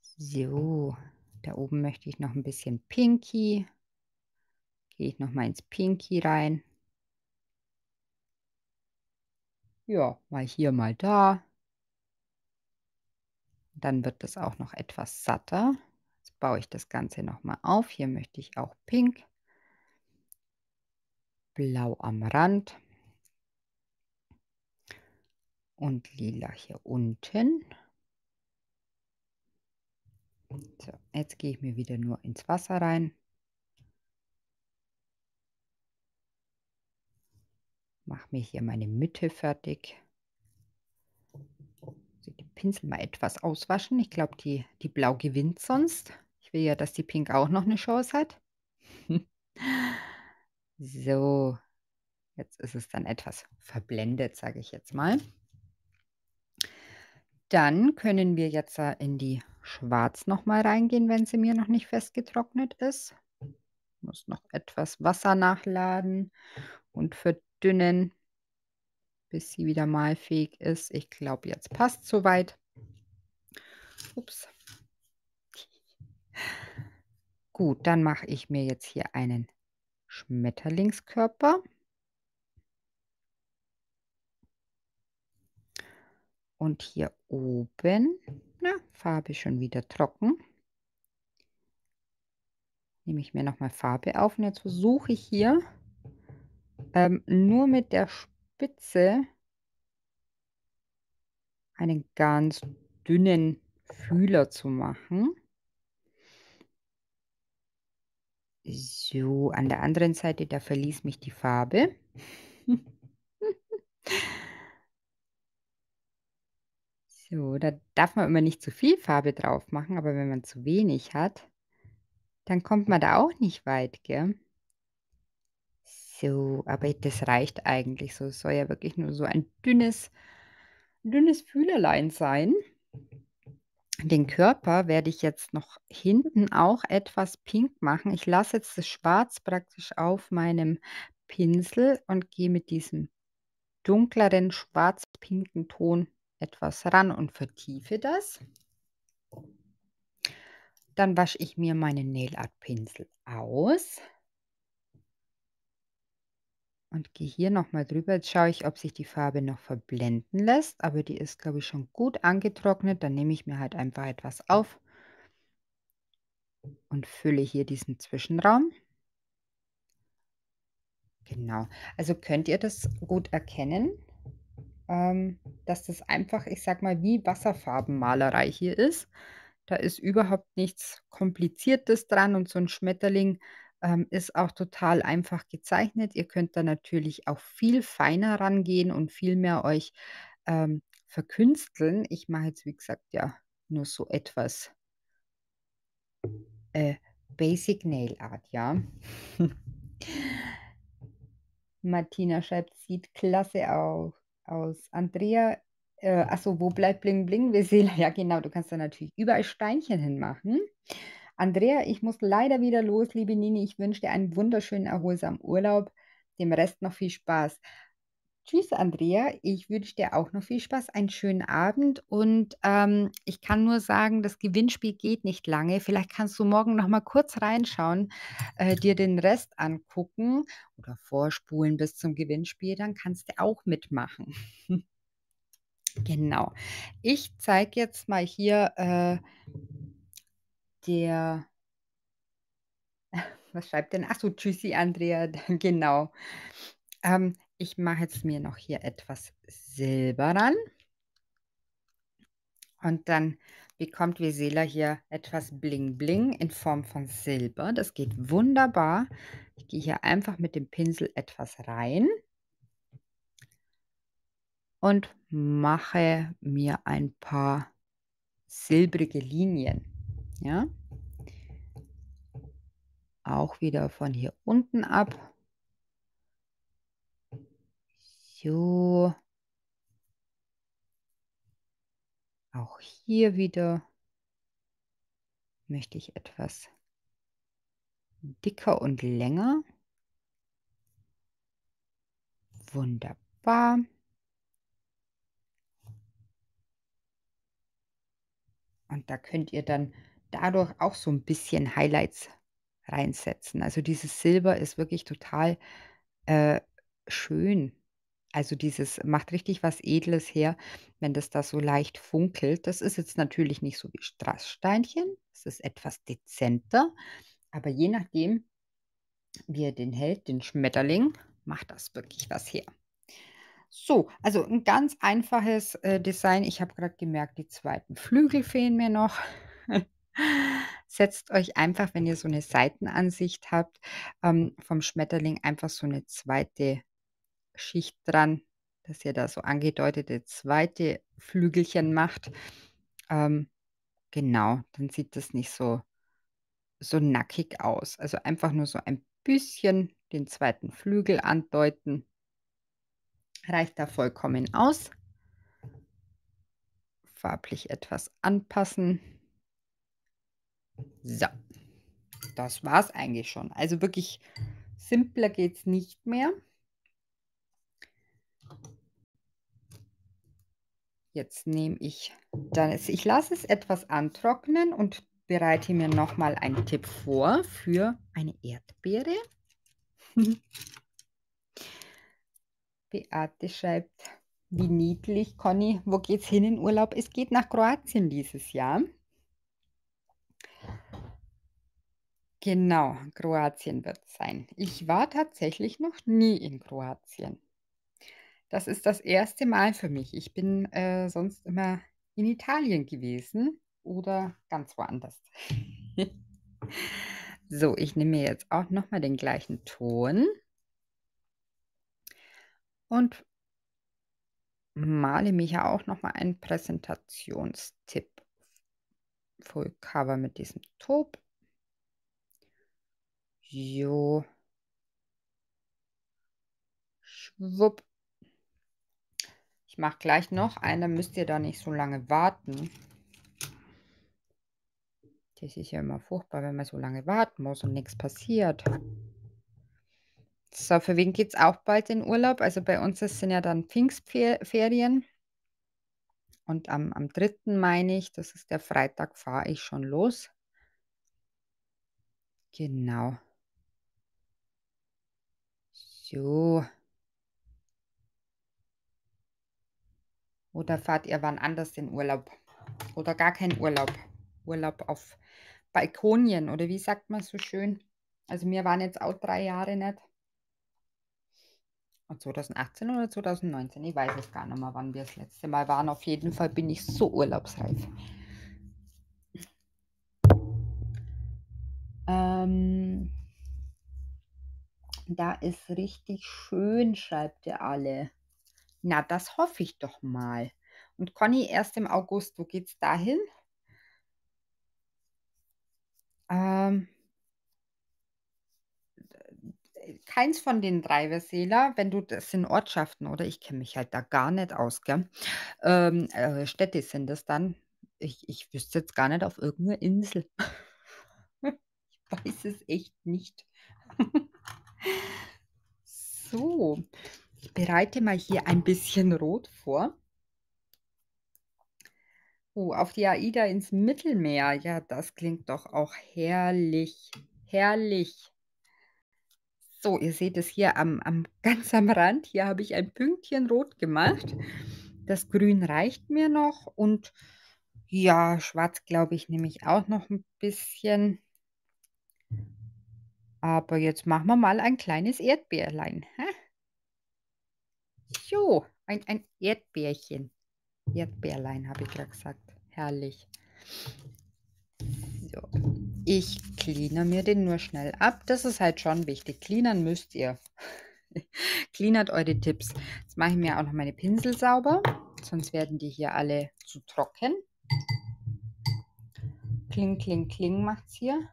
So, da oben möchte ich noch ein bisschen Pinky. Gehe ich noch mal ins Pinky rein. Ja, mal hier, mal da. Dann wird das auch noch etwas satter. Jetzt baue ich das Ganze nochmal auf. Hier möchte ich auch pink, blau am Rand und lila hier unten. So, jetzt gehe ich mir wieder nur ins Wasser rein. Mache mir hier meine Mitte fertig. Pinsel mal etwas auswaschen. Ich glaube, die, die Blau gewinnt sonst. Ich will ja, dass die Pink auch noch eine Chance hat. so, jetzt ist es dann etwas verblendet, sage ich jetzt mal. Dann können wir jetzt in die Schwarz noch mal reingehen, wenn sie mir noch nicht festgetrocknet ist. Ich muss noch etwas Wasser nachladen und verdünnen bis sie wieder malfähig ist. Ich glaube, jetzt passt soweit. Ups. Gut, dann mache ich mir jetzt hier einen Schmetterlingskörper. Und hier oben, na, Farbe schon wieder trocken. Nehme ich mir nochmal Farbe auf und jetzt versuche ich hier ähm, nur mit der Sp Spitze einen ganz dünnen Fühler zu machen. So, an der anderen Seite, da verließ mich die Farbe. so, da darf man immer nicht zu viel Farbe drauf machen, aber wenn man zu wenig hat, dann kommt man da auch nicht weit, gell? So, aber das reicht eigentlich so. Es soll ja wirklich nur so ein dünnes, dünnes Fühlerlein sein. Den Körper werde ich jetzt noch hinten auch etwas pink machen. Ich lasse jetzt das Schwarz praktisch auf meinem Pinsel und gehe mit diesem dunkleren schwarz-pinken Ton etwas ran und vertiefe das. Dann wasche ich mir meinen nailart Pinsel aus. Und gehe hier nochmal drüber. Jetzt schaue ich, ob sich die Farbe noch verblenden lässt. Aber die ist, glaube ich, schon gut angetrocknet. Dann nehme ich mir halt einfach etwas auf und fülle hier diesen Zwischenraum. Genau. Also könnt ihr das gut erkennen, ähm, dass das einfach, ich sag mal, wie Wasserfarbenmalerei hier ist. Da ist überhaupt nichts Kompliziertes dran und so ein Schmetterling ähm, ist auch total einfach gezeichnet. Ihr könnt da natürlich auch viel feiner rangehen und viel mehr euch ähm, verkünsteln. Ich mache jetzt, wie gesagt, ja nur so etwas äh, Basic Nail Art, ja. Martina schreibt, sieht klasse auch aus. Andrea, äh, achso, wo bleibt Bling Bling? Wir sehen, ja genau, du kannst da natürlich überall Steinchen hinmachen. Andrea, ich muss leider wieder los, liebe Nini. Ich wünsche dir einen wunderschönen, erholsamen Urlaub. Dem Rest noch viel Spaß. Tschüss, Andrea. Ich wünsche dir auch noch viel Spaß, einen schönen Abend. Und ähm, ich kann nur sagen, das Gewinnspiel geht nicht lange. Vielleicht kannst du morgen noch mal kurz reinschauen, äh, dir den Rest angucken oder vorspulen bis zum Gewinnspiel. Dann kannst du auch mitmachen. genau. Ich zeige jetzt mal hier äh, der, was schreibt denn? Achso, tschüssi, Andrea, genau. Ähm, ich mache jetzt mir noch hier etwas Silber ran. Und dann bekommt Vesela hier etwas Bling Bling in Form von Silber. Das geht wunderbar. Ich gehe hier einfach mit dem Pinsel etwas rein und mache mir ein paar silbrige Linien. Ja? Auch wieder von hier unten ab. So. Auch hier wieder möchte ich etwas dicker und länger. Wunderbar. Und da könnt ihr dann dadurch auch so ein bisschen Highlights reinsetzen. Also dieses Silber ist wirklich total äh, schön. Also dieses macht richtig was Edles her, wenn das da so leicht funkelt. Das ist jetzt natürlich nicht so wie Strasssteinchen, es ist etwas dezenter, aber je nachdem, wie er den hält, den Schmetterling, macht das wirklich was her. So, also ein ganz einfaches äh, Design. Ich habe gerade gemerkt, die zweiten Flügel fehlen mir noch. Setzt euch einfach, wenn ihr so eine Seitenansicht habt, ähm, vom Schmetterling einfach so eine zweite Schicht dran, dass ihr da so angedeutete zweite Flügelchen macht. Ähm, genau, dann sieht das nicht so so nackig aus. Also, einfach nur so ein bisschen den zweiten Flügel andeuten. Reicht da vollkommen aus. Farblich etwas anpassen. So, das war's eigentlich schon. Also wirklich simpler geht's nicht mehr. Jetzt nehme ich das. Ich lasse es etwas antrocknen und bereite mir nochmal einen Tipp vor für eine Erdbeere. Beate schreibt, wie niedlich, Conny, wo geht's hin in Urlaub? Es geht nach Kroatien dieses Jahr. Genau, Kroatien wird es sein. Ich war tatsächlich noch nie in Kroatien. Das ist das erste Mal für mich. Ich bin äh, sonst immer in Italien gewesen oder ganz woanders. so, ich nehme mir jetzt auch nochmal den gleichen Ton und male mir hier auch nochmal einen Präsentationstipp Full Cover mit diesem Taub Jo. Schwupp. Ich mache gleich noch einen, eine, müsst ihr da nicht so lange warten. Das ist ja immer furchtbar, wenn man so lange warten muss und nichts passiert. So, für wen geht es auch bald in Urlaub? Also bei uns sind ja dann Pfingstferien. Und am, am 3. meine ich, das ist der Freitag, fahre ich schon los. Genau. Jo. Oder hm. fahrt ihr wann anders in Urlaub? Oder gar keinen Urlaub? Urlaub auf Balkonien oder wie sagt man so schön? Also wir waren jetzt auch drei Jahre nicht. 2018 oder 2019, ich weiß es gar nicht mehr, wann wir das letzte Mal waren. Auf jeden Fall bin ich so urlaubsreif. Ähm, da ist richtig schön, schreibt er alle. Na, das hoffe ich doch mal. Und Conny, erst im August, wo geht's dahin? Ähm, keins von den drei Verseler, wenn du das in Ortschaften, oder? Ich kenne mich halt da gar nicht aus, gell? Ähm, äh, Städte sind es dann. Ich, ich wüsste jetzt gar nicht auf irgendeiner Insel. ich weiß es echt nicht. So, ich bereite mal hier ein bisschen Rot vor. Oh, auf die AIDA ins Mittelmeer. Ja, das klingt doch auch herrlich. Herrlich. So, ihr seht es hier am, am ganz am Rand. Hier habe ich ein Pünktchen rot gemacht. Das Grün reicht mir noch und ja, schwarz glaube ich nehme ich auch noch ein bisschen. Aber jetzt machen wir mal ein kleines Erdbeerlein. Hä? So, ein, ein Erdbärchen. Erdbeerlein habe ich gerade gesagt. Herrlich. So. Ich cleaner mir den nur schnell ab. Das ist halt schon wichtig. Cleanern müsst ihr. Cleanert eure Tipps. Jetzt mache ich mir auch noch meine Pinsel sauber. Sonst werden die hier alle zu trocken. Kling, kling, kling macht es hier.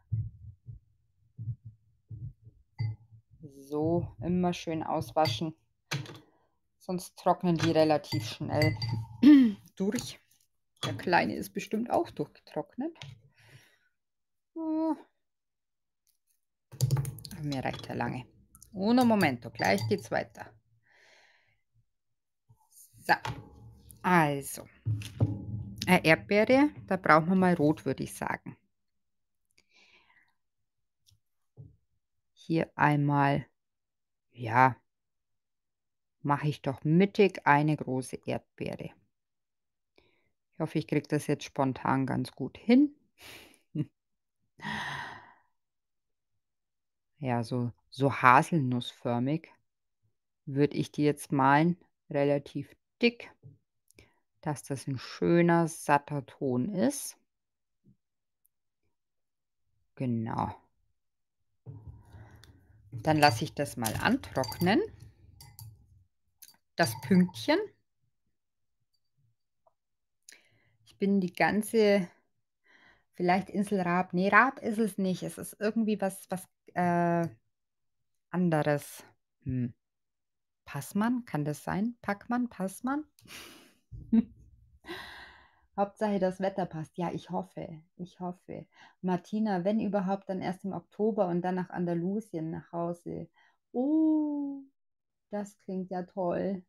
so immer schön auswaschen. Sonst trocknen die relativ schnell durch. Der kleine ist bestimmt auch durchgetrocknet. Oh. Mir reicht ja lange. Ohne momento, gleich geht's weiter. So, also. Eine Erdbeere, da brauchen wir mal rot, würde ich sagen. Hier einmal ja, mache ich doch mittig eine große Erdbeere. Ich hoffe, ich kriege das jetzt spontan ganz gut hin. ja, so, so haselnussförmig würde ich die jetzt malen. Relativ dick, dass das ein schöner, satter Ton ist. Genau. Dann lasse ich das mal antrocknen. Das Pünktchen. Ich bin die ganze, vielleicht Inselrab. Nee, Rab ist es nicht. Es ist irgendwie was, was äh, anderes. Hm. Passmann, kann das sein? Packmann, Passmann? Hauptsache, das Wetter passt. Ja, ich hoffe, ich hoffe. Martina, wenn überhaupt, dann erst im Oktober und dann nach Andalusien nach Hause. Oh, das klingt ja toll.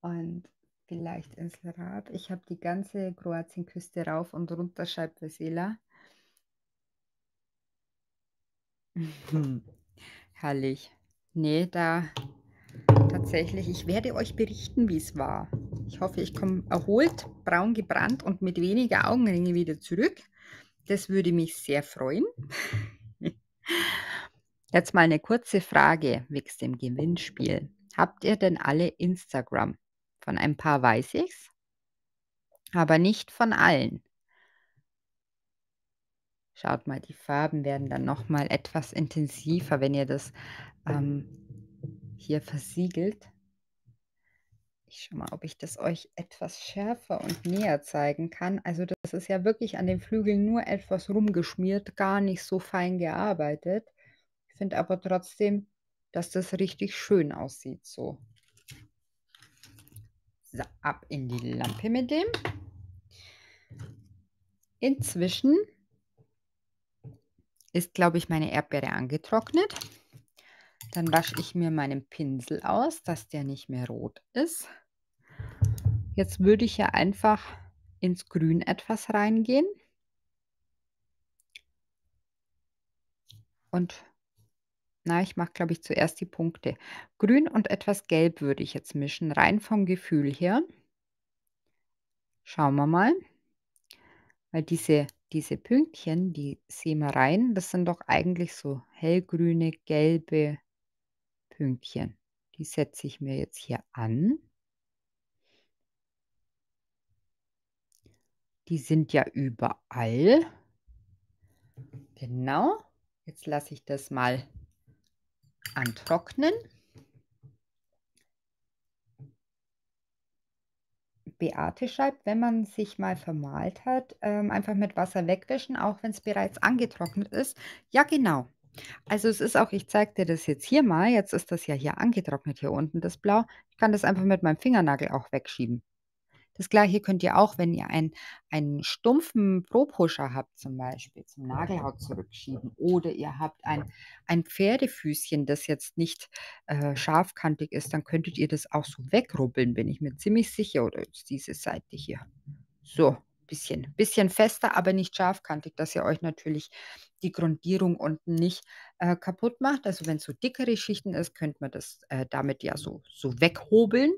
Und vielleicht ins Rad. Ich habe die ganze Kroatienküste rauf und runter, schreibt Vesela. Herrlich. Nee, da tatsächlich. Ich werde euch berichten, wie es war. Ich hoffe, ich komme erholt, braun gebrannt und mit weniger Augenringe wieder zurück. Das würde mich sehr freuen. Jetzt mal eine kurze Frage wegen dem Gewinnspiel. Habt ihr denn alle Instagram? Von ein paar weiß ich's, aber nicht von allen. Schaut mal, die Farben werden dann nochmal etwas intensiver, wenn ihr das ähm, hier versiegelt. Ich schau mal, ob ich das euch etwas schärfer und näher zeigen kann. Also das ist ja wirklich an den Flügeln nur etwas rumgeschmiert, gar nicht so fein gearbeitet. Ich finde aber trotzdem, dass das richtig schön aussieht so. So, ab in die Lampe mit dem. Inzwischen ist, glaube ich, meine Erdbeere angetrocknet. Dann wasche ich mir meinen Pinsel aus, dass der nicht mehr rot ist. Jetzt würde ich ja einfach ins Grün etwas reingehen. Und na, ich mache, glaube ich, zuerst die Punkte. Grün und etwas Gelb würde ich jetzt mischen, rein vom Gefühl her. Schauen wir mal. Weil diese, diese Pünktchen, die sehen wir rein, das sind doch eigentlich so hellgrüne, gelbe Pünktchen. Die setze ich mir jetzt hier an. Die sind ja überall. Genau. Jetzt lasse ich das mal antrocknen. Beate schreibt, wenn man sich mal vermalt hat, ähm, einfach mit Wasser wegwischen, auch wenn es bereits angetrocknet ist. Ja, genau. Also es ist auch, ich zeig dir das jetzt hier mal, jetzt ist das ja hier angetrocknet hier unten, das Blau. Ich kann das einfach mit meinem Fingernagel auch wegschieben. Das gleiche könnt ihr auch, wenn ihr einen, einen stumpfen Pro-Pusher habt, zum Beispiel zum Nagelhaut zurückschieben. Oder ihr habt ein, ein Pferdefüßchen, das jetzt nicht äh, scharfkantig ist, dann könntet ihr das auch so wegrubbeln, bin ich mir ziemlich sicher. Oder jetzt diese Seite hier. So, bisschen, bisschen fester, aber nicht scharfkantig, dass ihr euch natürlich die Grundierung unten nicht äh, kaputt macht. Also wenn es so dickere Schichten ist, könnte man das äh, damit ja so, so weghobeln.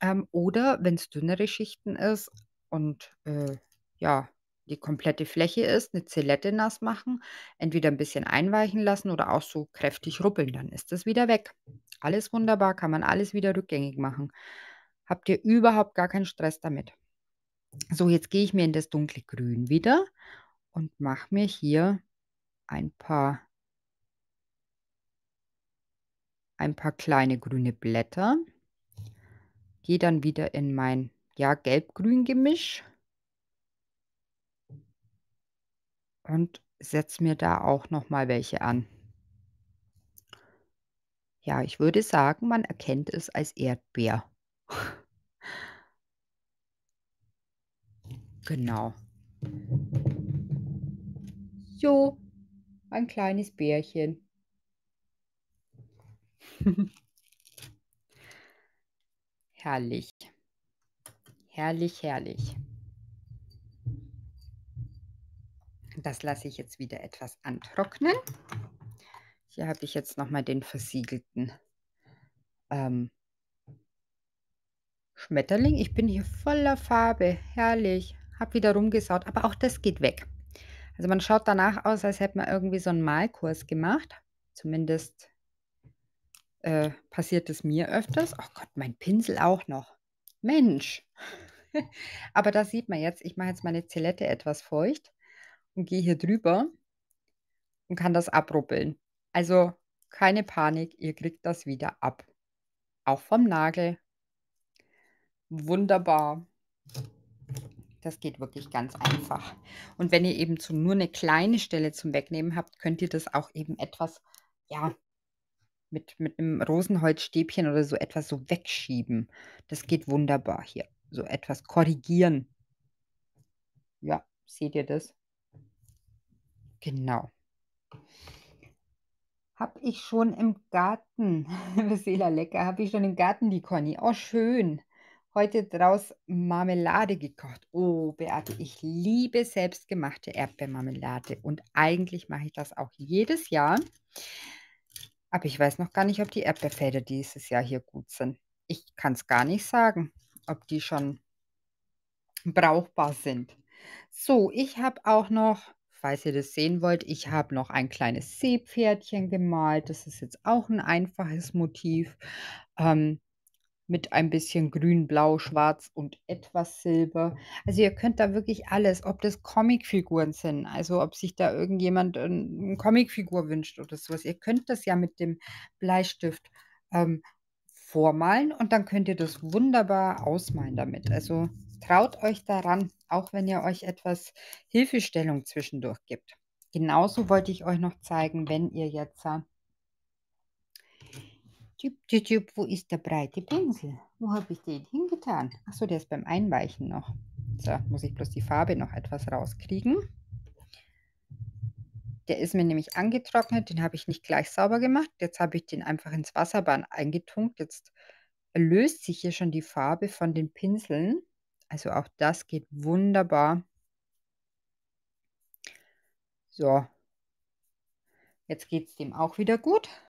Ähm, oder wenn es dünnere Schichten ist und äh, ja, die komplette Fläche ist, eine Zellette nass machen, entweder ein bisschen einweichen lassen oder auch so kräftig ruppeln, dann ist das wieder weg. Alles wunderbar, kann man alles wieder rückgängig machen. Habt ihr überhaupt gar keinen Stress damit. So, jetzt gehe ich mir in das dunkle Grün wieder und mache mir hier ein paar, ein paar kleine grüne Blätter. Gehe dann wieder in mein ja, Gelb-Grün-Gemisch und setze mir da auch noch mal welche an. Ja, ich würde sagen, man erkennt es als Erdbeer. Genau. So, ein kleines Bärchen. herrlich. Herrlich, herrlich. Das lasse ich jetzt wieder etwas antrocknen. Hier habe ich jetzt nochmal den versiegelten ähm, Schmetterling. Ich bin hier voller Farbe. Herrlich habe wieder rumgesaut, aber auch das geht weg. Also man schaut danach aus, als hätte man irgendwie so einen Malkurs gemacht. Zumindest äh, passiert es mir öfters. Oh Gott, mein Pinsel auch noch. Mensch. aber das sieht man jetzt. Ich mache jetzt meine Zelette etwas feucht und gehe hier drüber und kann das abruppeln. Also keine Panik, ihr kriegt das wieder ab. Auch vom Nagel. Wunderbar. Das geht wirklich ganz einfach. Und wenn ihr eben so nur eine kleine Stelle zum Wegnehmen habt, könnt ihr das auch eben etwas, ja, mit, mit einem Rosenholzstäbchen oder so etwas so wegschieben. Das geht wunderbar hier. So etwas korrigieren. Ja, seht ihr das? Genau. Habe ich schon im Garten, Vesela Lecker, habe ich schon im Garten die Conny. Oh, schön heute draus Marmelade gekocht. Oh, Beate, ich liebe selbstgemachte Erdbeermarmelade und eigentlich mache ich das auch jedes Jahr. Aber ich weiß noch gar nicht, ob die Erdbeerfelder dieses Jahr hier gut sind. Ich kann es gar nicht sagen, ob die schon brauchbar sind. So, ich habe auch noch, falls ihr das sehen wollt, ich habe noch ein kleines Seepferdchen gemalt. Das ist jetzt auch ein einfaches Motiv. Ähm, mit ein bisschen grün, blau, schwarz und etwas Silber. Also ihr könnt da wirklich alles, ob das Comicfiguren sind, also ob sich da irgendjemand eine ähm, Comicfigur wünscht oder sowas. Ihr könnt das ja mit dem Bleistift ähm, vormalen und dann könnt ihr das wunderbar ausmalen damit. Also traut euch daran, auch wenn ihr euch etwas Hilfestellung zwischendurch gibt. Genauso wollte ich euch noch zeigen, wenn ihr jetzt äh, Tschip, tschip, tschip, wo ist der breite Pinsel? Wo habe ich den hingetan? Achso, der ist beim Einweichen noch. So, muss ich bloß die Farbe noch etwas rauskriegen. Der ist mir nämlich angetrocknet, den habe ich nicht gleich sauber gemacht. Jetzt habe ich den einfach ins Wasserbahn eingetunkt. Jetzt löst sich hier schon die Farbe von den Pinseln. Also auch das geht wunderbar. So, jetzt geht es dem auch wieder gut.